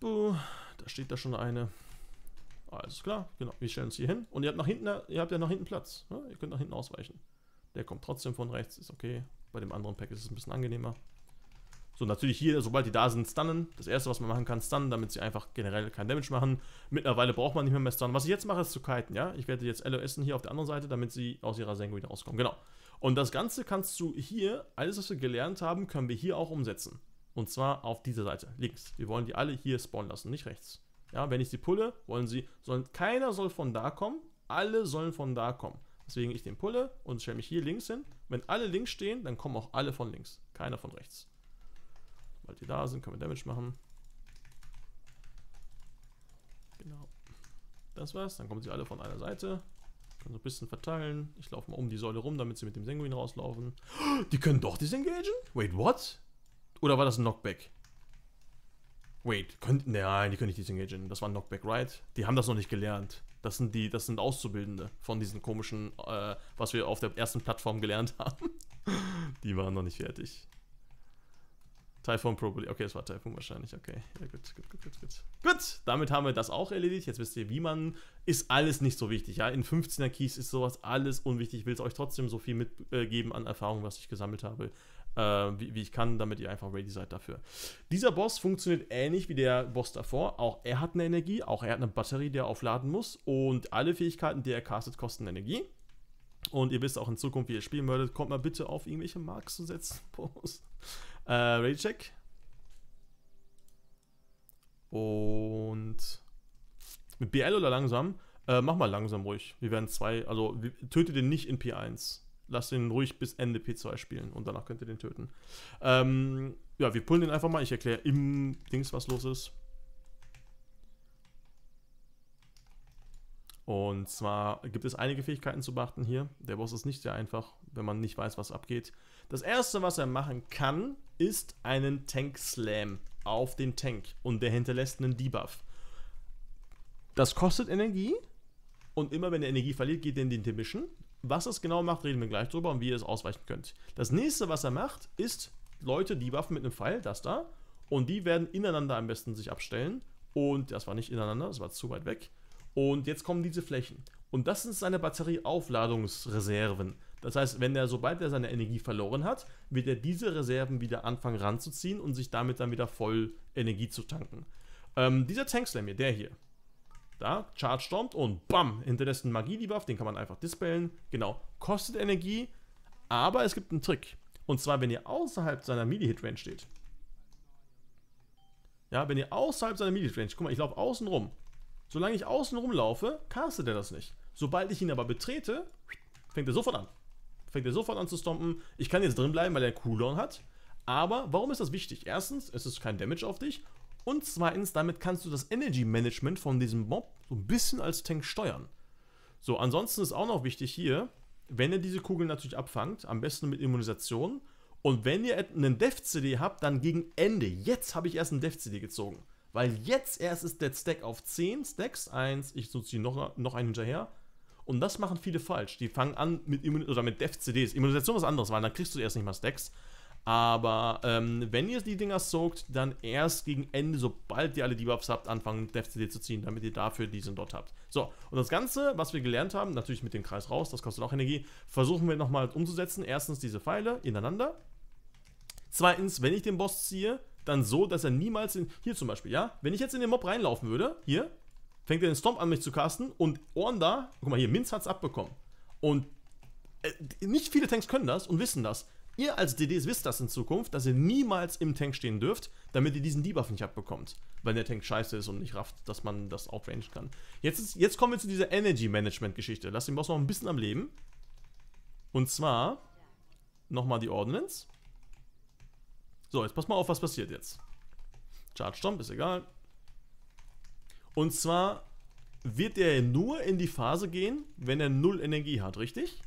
Da steht da schon eine. Alles klar, genau. Wir stellen uns hier hin. Und ihr habt nach hinten, ihr habt ja nach hinten Platz. Ne? Ihr könnt nach hinten ausweichen. Der kommt trotzdem von rechts, ist okay. Bei dem anderen Pack ist es ein bisschen angenehmer. So, natürlich hier, sobald die da sind, stunnen. Das erste, was man machen kann, stunnen, damit sie einfach generell keinen Damage machen. Mittlerweile braucht man nicht mehr mehr stunnen. Was ich jetzt mache, ist zu kiten, ja? Ich werde jetzt LOSen hier auf der anderen Seite, damit sie aus ihrer Sengu wieder rauskommen. Genau. Und das Ganze kannst du hier, alles, was wir gelernt haben, können wir hier auch umsetzen. Und zwar auf dieser Seite, links. Wir wollen die alle hier spawnen lassen, nicht rechts. Ja, wenn ich sie pulle, wollen sie, sollen, keiner soll von da kommen, alle sollen von da kommen. Deswegen ich den pulle und stelle mich hier links hin. Wenn alle links stehen, dann kommen auch alle von links, keiner von rechts. Sobald die da sind, können wir Damage machen. Genau. Das war's. Dann kommen sie alle von einer Seite. Können so ein bisschen verteilen. Ich laufe mal um die Säule rum, damit sie mit dem Sanguin rauslaufen. Die können doch disengagen? Wait, what? Oder war das ein Knockback? Wait, könnt, nein, die können nicht disengagen. Das war ein Knockback, right? Die haben das noch nicht gelernt. Das sind die, das sind Auszubildende von diesen komischen, äh, was wir auf der ersten Plattform gelernt haben. die waren noch nicht fertig. Typhoon Probably. Okay, es war Typhoon wahrscheinlich. Okay, ja, gut, gut, gut, gut, gut. Gut, damit haben wir das auch erledigt. Jetzt wisst ihr, wie man... Ist alles nicht so wichtig, ja. In 15er Keys ist sowas alles unwichtig. Ich will es euch trotzdem so viel mitgeben an Erfahrungen, was ich gesammelt habe. Äh, wie, wie, ich kann, damit ihr einfach ready seid dafür. Dieser Boss funktioniert ähnlich wie der Boss davor. Auch er hat eine Energie, auch er hat eine Batterie, die er aufladen muss. Und alle Fähigkeiten, die er castet, kosten Energie. Und ihr wisst auch in Zukunft, wie ihr spielen werdet, kommt mal bitte auf irgendwelche Marks zu setzen. Äh, Check. Und mit BL oder langsam? Äh, mach mal langsam ruhig. Wir werden zwei, also töte den nicht in P1. Lass den ruhig bis Ende P2 spielen und danach könnt ihr den töten. Ähm, ja, wir pullen den einfach mal. Ich erkläre im Dings, was los ist. Und zwar gibt es einige Fähigkeiten zu beachten hier. Der Boss ist nicht sehr einfach, wenn man nicht weiß, was abgeht. Das erste, was er machen kann, ist einen Tank Slam auf den Tank und der hinterlässt einen Debuff. Das kostet Energie und immer wenn er Energie verliert, geht er in den Demission. Was es genau macht, reden wir gleich drüber und wie ihr es ausweichen könnt. Das nächste, was er macht, ist Leute debuffen mit einem Pfeil, das da, und die werden ineinander am besten sich abstellen. Und das war nicht ineinander, das war zu weit weg. Und jetzt kommen diese Flächen. Und das sind seine Batterieaufladungsreserven. Das heißt, wenn er, sobald er seine Energie verloren hat, wird er diese Reserven wieder anfangen ranzuziehen und sich damit dann wieder voll Energie zu tanken. Ähm, dieser Tankslam hier, der hier. Da, Charge stormt und BAM! Hinterlässt einen Magie-Debuff, den kann man einfach dispellen. Genau, kostet Energie, aber es gibt einen Trick. Und zwar, wenn ihr außerhalb seiner Melee-Hit-Range steht. Ja, wenn ihr außerhalb seiner Melee-Hit-Range, guck mal, ich laufe außen rum. Solange ich außen laufe, castet er das nicht. Sobald ich ihn aber betrete, fängt er sofort an fängt er sofort an zu stompen. Ich kann jetzt drin bleiben, weil er Cooldown hat. Aber warum ist das wichtig? Erstens, es ist kein Damage auf dich. Und zweitens, damit kannst du das Energy Management von diesem Mob so ein bisschen als Tank steuern. So, ansonsten ist auch noch wichtig hier, wenn ihr diese Kugeln natürlich abfangt, am besten mit Immunisation. Und wenn ihr einen Def-CD habt, dann gegen Ende. Jetzt habe ich erst einen Def-CD gezogen. Weil jetzt erst ist der Stack auf 10 Stacks. Eins, ich ziehe noch, noch einen hinterher. Und das machen viele falsch. Die fangen an mit Immun oder mit Dev-CDs. Immunisation ist was anderes, weil dann kriegst du erst nicht mal Stacks. Aber ähm, wenn ihr die Dinger soakt, dann erst gegen Ende, sobald ihr alle Debuffs habt, anfangen Dev-CD zu ziehen, damit ihr dafür diesen Dot habt. So, und das Ganze, was wir gelernt haben, natürlich mit dem Kreis raus, das kostet auch Energie, versuchen wir nochmal umzusetzen. Erstens diese Pfeile ineinander. Zweitens, wenn ich den Boss ziehe, dann so, dass er niemals in. Hier zum Beispiel, ja? Wenn ich jetzt in den Mob reinlaufen würde, hier, fängt er den Stomp an, mich zu casten und Ohren da, guck mal hier, Minz hat's abbekommen. Und äh, nicht viele Tanks können das und wissen das. Ihr als DDs wisst das in Zukunft, dass ihr niemals im Tank stehen dürft, damit ihr diesen Debuff nicht abbekommt. Weil der Tank scheiße ist und nicht rafft, dass man das outrangen kann. Jetzt, ist, jetzt kommen wir zu dieser Energy Management Geschichte. Lass den Boss noch ein bisschen am Leben. Und zwar nochmal die Ordnance. So, jetzt pass mal auf, was passiert jetzt. Charge Stomp, ist egal. Und zwar wird er nur in die Phase gehen, wenn er 0 Energie hat, richtig?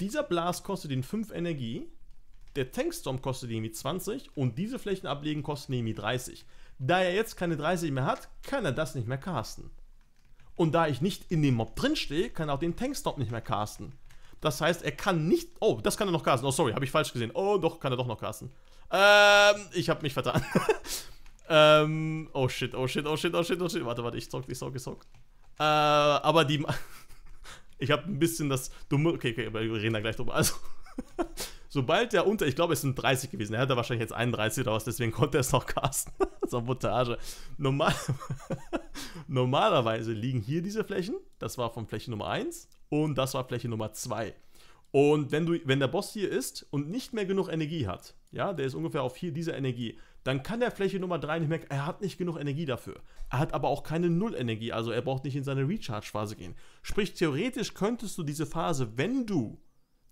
Dieser Blast kostet ihn 5 Energie, der Tankstorm kostet ihn irgendwie 20 und diese Flächen ablegen kosten irgendwie 30. Da er jetzt keine 30 mehr hat, kann er das nicht mehr casten. Und da ich nicht in dem Mob drinstehe, kann er auch den Tankstorm nicht mehr casten. Das heißt, er kann nicht... Oh, das kann er noch casten. Oh, sorry, habe ich falsch gesehen. Oh, doch, kann er doch noch casten. Ähm, ich habe mich vertan. Ähm, oh shit, oh shit, oh shit, oh shit, oh shit. Warte, warte, ich zock, ich zock, ich zock. Äh, aber die. ich habe ein bisschen das dumme. Okay, okay, wir reden da gleich drüber. Also, sobald der unter. Ich glaube, es sind 30 gewesen. Er hatte wahrscheinlich jetzt 31 oder was, deswegen konnte er es noch casten. Sabotage. Normal, normalerweise liegen hier diese Flächen. Das war von Fläche Nummer 1 und das war Fläche Nummer 2. Und wenn, du, wenn der Boss hier ist und nicht mehr genug Energie hat, ja, der ist ungefähr auf hier diese Energie, dann kann der Fläche Nummer 3 nicht merken, er hat nicht genug Energie dafür. Er hat aber auch keine Nullenergie, also er braucht nicht in seine Recharge-Phase gehen. Sprich, theoretisch könntest du diese Phase, wenn du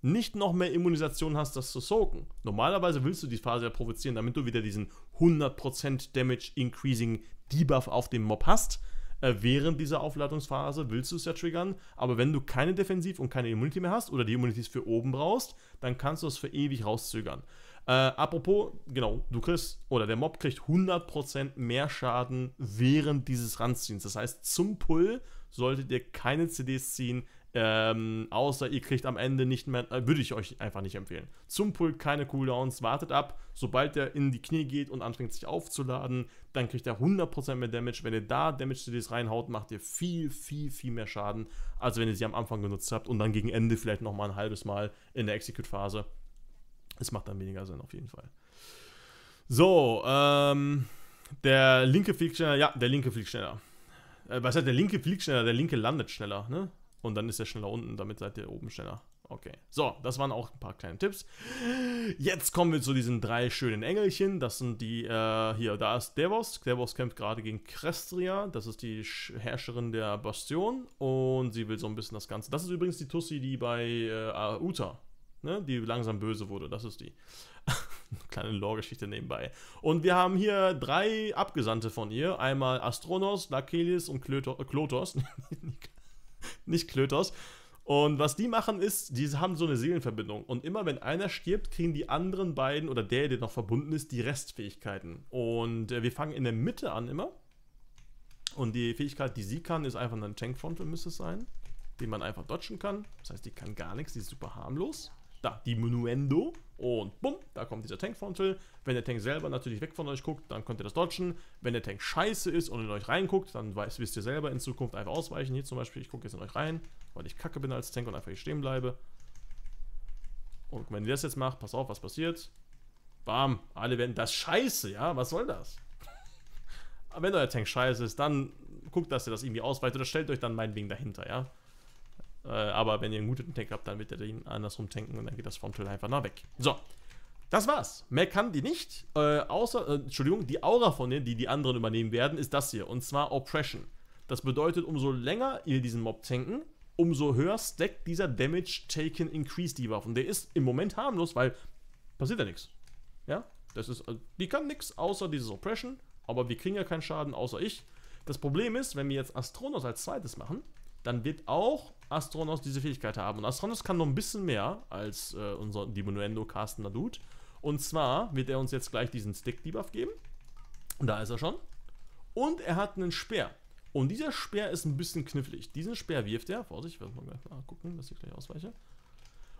nicht noch mehr Immunisation hast, das zu soaken. Normalerweise willst du die Phase ja provozieren, damit du wieder diesen 100% Damage Increasing Debuff auf dem Mob hast. Äh, während dieser Aufladungsphase willst du es ja triggern, aber wenn du keine Defensiv- und keine Immunity mehr hast oder die Immunities für oben brauchst, dann kannst du es für ewig rauszögern. Äh, apropos, genau, du kriegst, oder der Mob kriegt 100% mehr Schaden während dieses Ranziehens. Das heißt, zum Pull solltet ihr keine CDs ziehen, ähm, außer ihr kriegt am Ende nicht mehr, äh, würde ich euch einfach nicht empfehlen. Zum Pull keine Cooldowns, wartet ab. Sobald der in die Knie geht und anfängt sich aufzuladen, dann kriegt er 100% mehr Damage. Wenn ihr da Damage CDs reinhaut, macht ihr viel, viel, viel mehr Schaden, als wenn ihr sie am Anfang genutzt habt und dann gegen Ende vielleicht nochmal ein halbes Mal in der Execute-Phase. Es macht dann weniger Sinn auf jeden Fall. So, ähm, der linke fliegt schneller. Ja, der linke fliegt schneller. Äh, was heißt, der linke fliegt schneller, der linke landet schneller, ne? Und dann ist er schneller unten, damit seid ihr oben schneller. Okay, so, das waren auch ein paar kleine Tipps. Jetzt kommen wir zu diesen drei schönen Engelchen. Das sind die, äh, hier, da ist Devos. Devos kämpft gerade gegen Crestria. Das ist die Herrscherin der Bastion. Und sie will so ein bisschen das Ganze. Das ist übrigens die Tussi, die bei äh, Uta ne, die langsam böse wurde. Das ist die. Kleine Lore-Geschichte nebenbei. Und wir haben hier drei Abgesandte von ihr. Einmal Astronos, Lachelis und äh, Klotos. Nicht Klötos. Und was die machen ist, die haben so eine Seelenverbindung. Und immer wenn einer stirbt, kriegen die anderen beiden oder der, der noch verbunden ist, die Restfähigkeiten. Und äh, wir fangen in der Mitte an immer. Und die Fähigkeit, die sie kann, ist einfach ein Tankfrontal, müsste es sein. Den man einfach dodgen kann. Das heißt, die kann gar nichts, die ist super harmlos da die Menuendo und bumm, da kommt dieser Tank-Frontal. Wenn der Tank selber natürlich weg von euch guckt, dann könnt ihr das dodgen. Wenn der Tank scheiße ist und in euch reinguckt, dann weiß, wisst ihr selber in Zukunft einfach ausweichen. Hier zum Beispiel, ich gucke jetzt in euch rein, weil ich kacke bin als Tank und einfach hier stehen bleibe. Und wenn ihr das jetzt macht, pass auf, was passiert. Bam, alle werden, das scheiße, ja, was soll das? wenn euer Tank scheiße ist, dann guckt, dass ihr das irgendwie ausweicht oder stellt euch dann meinetwegen dahinter, ja. Äh, aber wenn ihr einen guten Tank habt, dann wird er den andersrum tanken und dann geht das Frontal einfach nach weg. So, das war's. Mehr kann die nicht. Äh, außer, äh, Entschuldigung, die Aura von denen, die die anderen übernehmen werden, ist das hier. Und zwar Oppression. Das bedeutet, umso länger ihr diesen Mob tanken, umso höher stackt dieser Damage Taken Increase die Waffe. Und der ist im Moment harmlos, weil passiert ja nichts. Ja, das ist, äh, die kann nichts außer dieses Oppression, aber wir kriegen ja keinen Schaden außer ich. Das Problem ist, wenn wir jetzt Astronos als zweites machen, dann wird auch Astronos diese Fähigkeit haben. Und Astronos kann noch ein bisschen mehr als äh, unser Diminuendo Carsten Nadut. Und zwar wird er uns jetzt gleich diesen Stick-Debuff geben. Und da ist er schon. Und er hat einen Speer. Und dieser Speer ist ein bisschen knifflig. Diesen Speer wirft er. Vorsicht, ich werde mal gleich mal gucken, dass ich gleich ausweiche.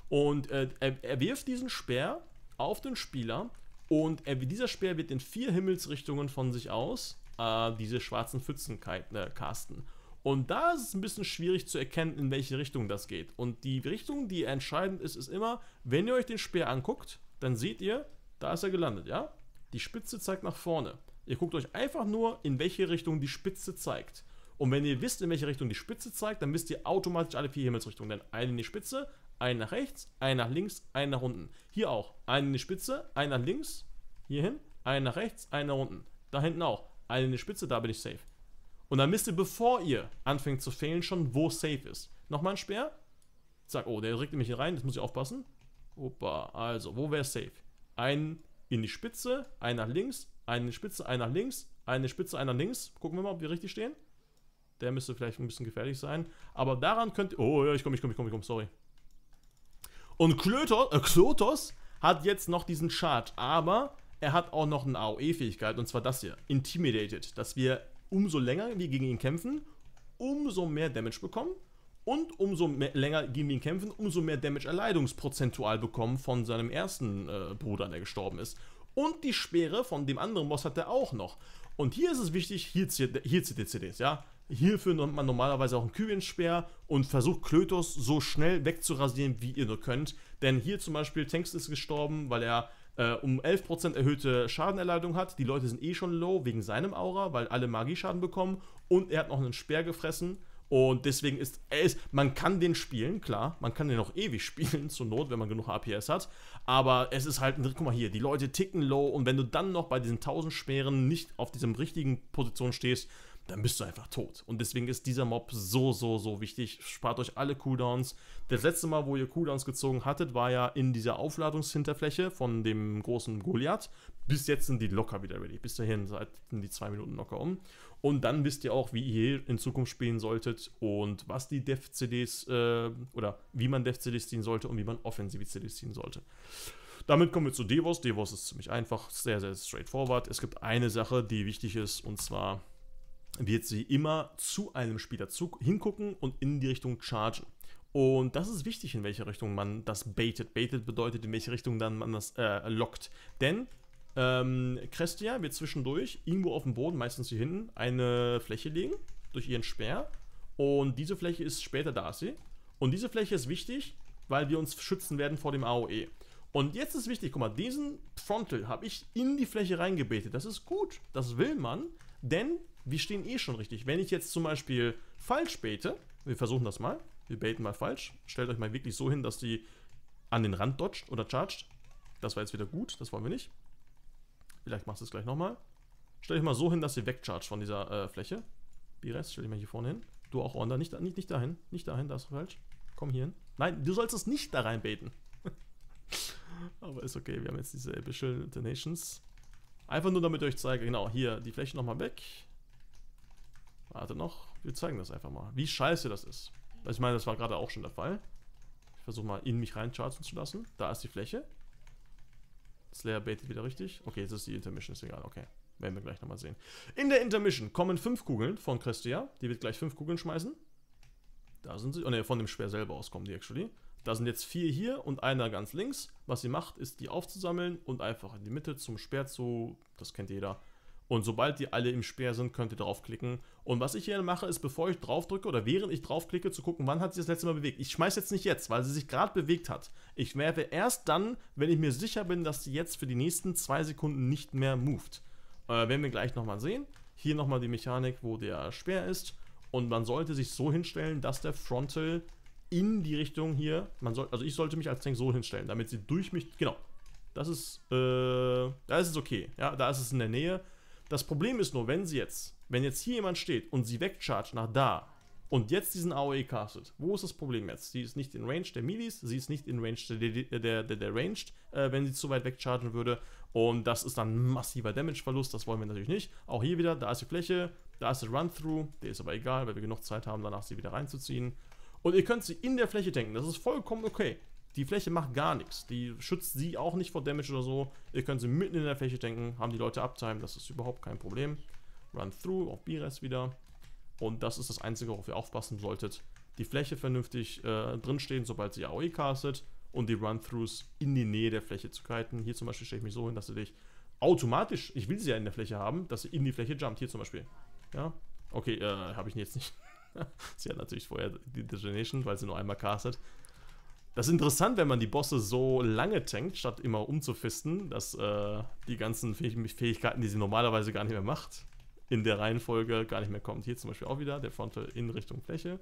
Und äh, er, er, wirft diesen Speer auf den Spieler. Und er, dieser Speer wird in vier Himmelsrichtungen von sich aus äh, diese schwarzen Pfützen äh, casten. Und da ist es ein bisschen schwierig zu erkennen, in welche Richtung das geht. Und die Richtung, die entscheidend ist, ist immer, wenn ihr euch den Speer anguckt, dann seht ihr, da ist er gelandet, ja? Die Spitze zeigt nach vorne. Ihr guckt euch einfach nur, in welche Richtung die Spitze zeigt. Und wenn ihr wisst, in welche Richtung die Spitze zeigt, dann wisst ihr automatisch alle vier Himmelsrichtungen. Denn eine in die Spitze, eine nach rechts, eine nach links, eine nach unten. Hier auch. Eine in die Spitze, eine nach links, hier hin, eine nach rechts, eine nach unten. Da hinten auch. Eine in die Spitze, da bin ich safe. Und dann wisst ihr, bevor ihr anfängt zu fehlen, schon wo safe ist. Nochmal ein Speer. Zack, oh, der regt mich hier rein, jetzt muss ich aufpassen. Opa, also, wo wäre safe? Ein in die Spitze, ein nach links, eine Spitze, ein nach links, eine Spitze, nach links. Gucken wir mal, ob wir richtig stehen. Der müsste vielleicht ein bisschen gefährlich sein. Aber daran könnt... ihr... Oh, ja, ich komme, ich komme, ich komme, ich komme, sorry. Und Klötos, äh, Klotos hat jetzt noch diesen Charge, aber er hat auch noch eine AOE-Fähigkeit, und zwar das hier, Intimidated, dass wir umso länger wir gegen ihn kämpfen, umso mehr Damage bekommen und umso mehr, länger gegen ihn kämpfen, umso mehr Damage erleidungsprozentual bekommen von seinem ersten äh, Bruder, der gestorben ist. Und die Speere von dem anderen Boss hat er auch noch. Und hier ist es wichtig, hier, hier CDCDs, ja. Hierfür nimmt man normalerweise auch einen kyrian und versucht Klötos so schnell wegzurasieren, wie ihr nur könnt. Denn hier zum Beispiel Tanks ist gestorben, weil er äh, um 11% erhöhte Schadenerleitung hat. Die Leute sind eh schon low wegen seinem Aura, weil alle Magieschaden bekommen. Und er hat noch einen Speer gefressen. Und deswegen ist, er man kann den spielen, klar, man kann den auch ewig spielen, zur Not, wenn man genug APS hat. Aber es ist halt, guck mal hier, die Leute ticken low und wenn du dann noch bei diesen 1000 Schweren nicht auf diesem richtigen Position stehst, dann bist du einfach tot. Und deswegen ist dieser Mob so, so, so wichtig. Spart euch alle Cooldowns. Das letzte Mal, wo ihr Cooldowns gezogen hattet, war ja in dieser Aufladungshinterfläche von dem großen Goliath. Bis jetzt sind die locker wieder ready. Bis dahin sind die zwei Minuten locker um. Und dann wisst ihr auch, wie ihr in Zukunft spielen solltet und was die Dev-CDs äh, oder wie man Dev-CDs ziehen sollte und wie man offensive CDs ziehen sollte. Damit kommen wir zu Devos. Devos ist ziemlich einfach, sehr, sehr straightforward. Es gibt eine Sache, die wichtig ist, und zwar wird sie immer zu einem Spieler hingucken und in die Richtung chargen. Und das ist wichtig, in welche Richtung man das baitet. Baitet bedeutet, in welche Richtung dann man das äh, lockt. Denn ähm, Crestia wird zwischendurch irgendwo auf dem Boden, meistens hier hinten, eine Fläche legen durch ihren Speer. Und diese Fläche ist später Darcy. Und diese Fläche ist wichtig, weil wir uns schützen werden vor dem AOE. Und jetzt ist wichtig, guck mal, diesen Frontal habe ich in die Fläche reingebetet. Das ist gut, das will man, denn wir stehen eh schon richtig. Wenn ich jetzt zum Beispiel falsch bete, wir versuchen das mal, wir baiten mal falsch, stellt euch mal wirklich so hin, dass die an den Rand dodgt oder charged. Das war jetzt wieder gut, das wollen wir nicht. Vielleicht machst du es gleich nochmal. Stell dich mal so hin, dass sie wegcharged von dieser äh, Fläche. Bires, stell dich mal hier vorne hin. Du auch, Onda, nicht, nicht, nicht dahin, nicht dahin, da ist falsch. Komm hier hin. Nein, du sollst es nicht da rein beten. Aber ist okay, wir haben jetzt diese Abyssal Nations. Einfach nur, damit ich euch zeige, genau, hier, die Fläche nochmal weg. Warte noch, wir zeigen das einfach mal. Wie scheiße das ist. Also ich meine, das war gerade auch schon der Fall. Ich versuche mal in mich reinchargen zu lassen. Da ist die Fläche. Slayer baitet wieder richtig. Okay, jetzt ist die Intermission, ist egal, okay. Werden wir gleich nochmal sehen. In der Intermission kommen fünf Kugeln von Crestia. Die wird gleich fünf Kugeln schmeißen. Da sind sie. Oh ne, von dem Speer selber aus kommen die actually. Da sind jetzt vier hier und einer ganz links. Was sie macht, ist die aufzusammeln und einfach in die Mitte zum Speer zu, das kennt jeder, und sobald die alle im Speer sind, könnt ihr draufklicken. Und was ich hier mache, ist, bevor ich draufdrücke oder während ich draufklicke, zu gucken, wann hat sie das letzte Mal bewegt. Ich schmeiße jetzt nicht jetzt, weil sie sich gerade bewegt hat. Ich werfe erst dann, wenn ich mir sicher bin, dass sie jetzt für die nächsten zwei Sekunden nicht mehr moved. Äh, werden wir gleich nochmal sehen. Hier nochmal die Mechanik, wo der Speer ist. Und man sollte sich so hinstellen, dass der Frontal in die Richtung hier, man soll, also ich sollte mich als Tank so hinstellen, damit sie durch mich, genau, das ist, äh, da ist es okay. Ja, da ist es in der Nähe. Das Problem ist nur, wenn sie jetzt, wenn jetzt hier jemand steht und sie wegchargt nach da und jetzt diesen AOE castet, wo ist das Problem jetzt? Sie ist nicht in Range der Milis, sie ist nicht in Range der, der, der, der der Ranged, äh, wenn sie zu weit wegchargen würde. Und das ist dann massiver Damage-Verlust, das wollen wir natürlich nicht. Auch hier wieder, da ist die Fläche, da ist der Run-Through, der ist aber egal, weil wir genug Zeit haben, danach sie wieder reinzuziehen. Und ihr könnt sie in der Fläche denken, das ist vollkommen okay. Die Fläche macht gar nichts. Die schützt sie auch nicht vor Damage oder so. Ihr könnt sie mitten in der Fläche denken, haben die Leute Uptime, das ist überhaupt kein Problem. Run Through, auf b rest wieder. Und das ist das Einzige, worauf ihr aufpassen solltet. Die Fläche vernünftig äh, drinstehen, sobald sie AOE castet. Und die Run-Throughs in die Nähe der Fläche zu kiten. Hier zum Beispiel stelle ich mich so hin, dass sie dich automatisch, ich will sie ja in der Fläche haben, dass sie in die Fläche jumpt. Hier zum Beispiel. Ja, okay, äh, habe ich jetzt nicht. sie hat natürlich vorher die Detonation, weil sie nur einmal castet. Das ist interessant, wenn man die Bosse so lange tankt, statt immer umzufisten, dass äh, die ganzen Fähigkeiten, die sie normalerweise gar nicht mehr macht, in der Reihenfolge gar nicht mehr kommt. Hier zum Beispiel auch wieder der Frontal in Richtung Fläche.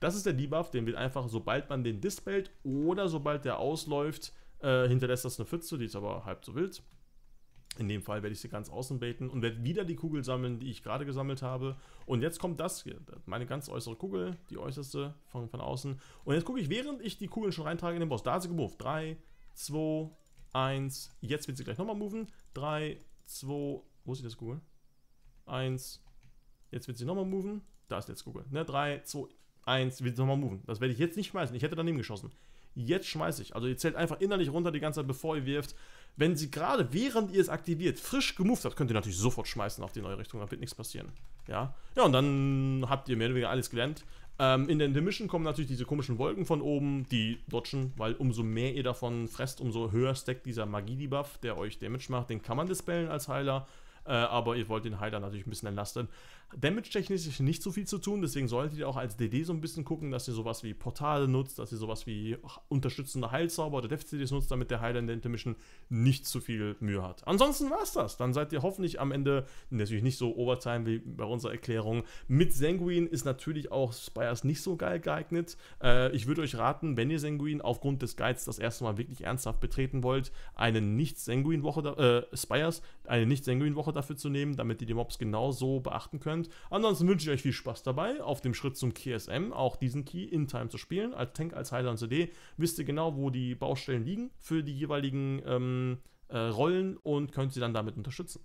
Das ist der Debuff, den wird einfach, sobald man den dispelt oder sobald der ausläuft, äh, hinterlässt das eine Pfütze, die ist aber halb so wild. In dem Fall werde ich sie ganz außen baiten und werde wieder die Kugel sammeln, die ich gerade gesammelt habe. Und jetzt kommt das hier, meine ganz äußere Kugel, die äußerste von, von außen. Und jetzt gucke ich, während ich die Kugeln schon reintrage in den Boss. Da hat sie gemove. 3, 2, 1. Jetzt wird sie gleich nochmal moven. 3, 2, wo ist die letzte Kugel? 1. Jetzt wird sie nochmal moven. Da ist jetzt Kugel. 3, 2, 1. Wird sie nochmal moven. Das werde ich jetzt nicht schmeißen. Ich hätte daneben geschossen jetzt schmeiße ich. Also ihr zählt einfach innerlich runter die ganze Zeit, bevor ihr wirft. Wenn sie gerade, während ihr es aktiviert, frisch gemoved habt, könnt ihr natürlich sofort schmeißen auf die neue Richtung, dann wird nichts passieren. Ja, ja und dann habt ihr mehr oder weniger alles gelernt. Ähm, in der Intermission kommen natürlich diese komischen Wolken von oben, die dodgen, weil umso mehr ihr davon fresst, umso höher steckt dieser Magie-Debuff, der euch Damage macht. Den kann man dispellen als Heiler, äh, aber ihr wollt den Heiler natürlich ein bisschen entlasten. Damage-technisch ist nicht so viel zu tun, deswegen solltet ihr auch als DD so ein bisschen gucken, dass ihr sowas wie Portale nutzt, dass ihr sowas wie unterstützende Heilzauber oder Death-CDs nutzt, damit der Heiler in der Intermission nicht zu viel Mühe hat. Ansonsten war es das. Dann seid ihr hoffentlich am Ende, natürlich nicht so Overtime wie bei unserer Erklärung. Mit Sanguine ist natürlich auch Spires nicht so geil geeignet. Äh, ich würde euch raten, wenn ihr Sanguine aufgrund des Guides das erste Mal wirklich ernsthaft betreten wollt, eine nicht-Sanguine-Woche, äh, Spires, eine nicht-Sanguine-Woche dafür zu nehmen, damit ihr die Mobs genauso beachten könnt getimed. Ansonsten wünsche ich euch viel Spaß dabei, auf dem Schritt zum KSM auch diesen Key in Time zu spielen. Als Tank, als Heiler und CD wisst ihr genau, wo die Baustellen liegen für die jeweiligen ähm, äh, Rollen und könnt sie dann damit unterstützen.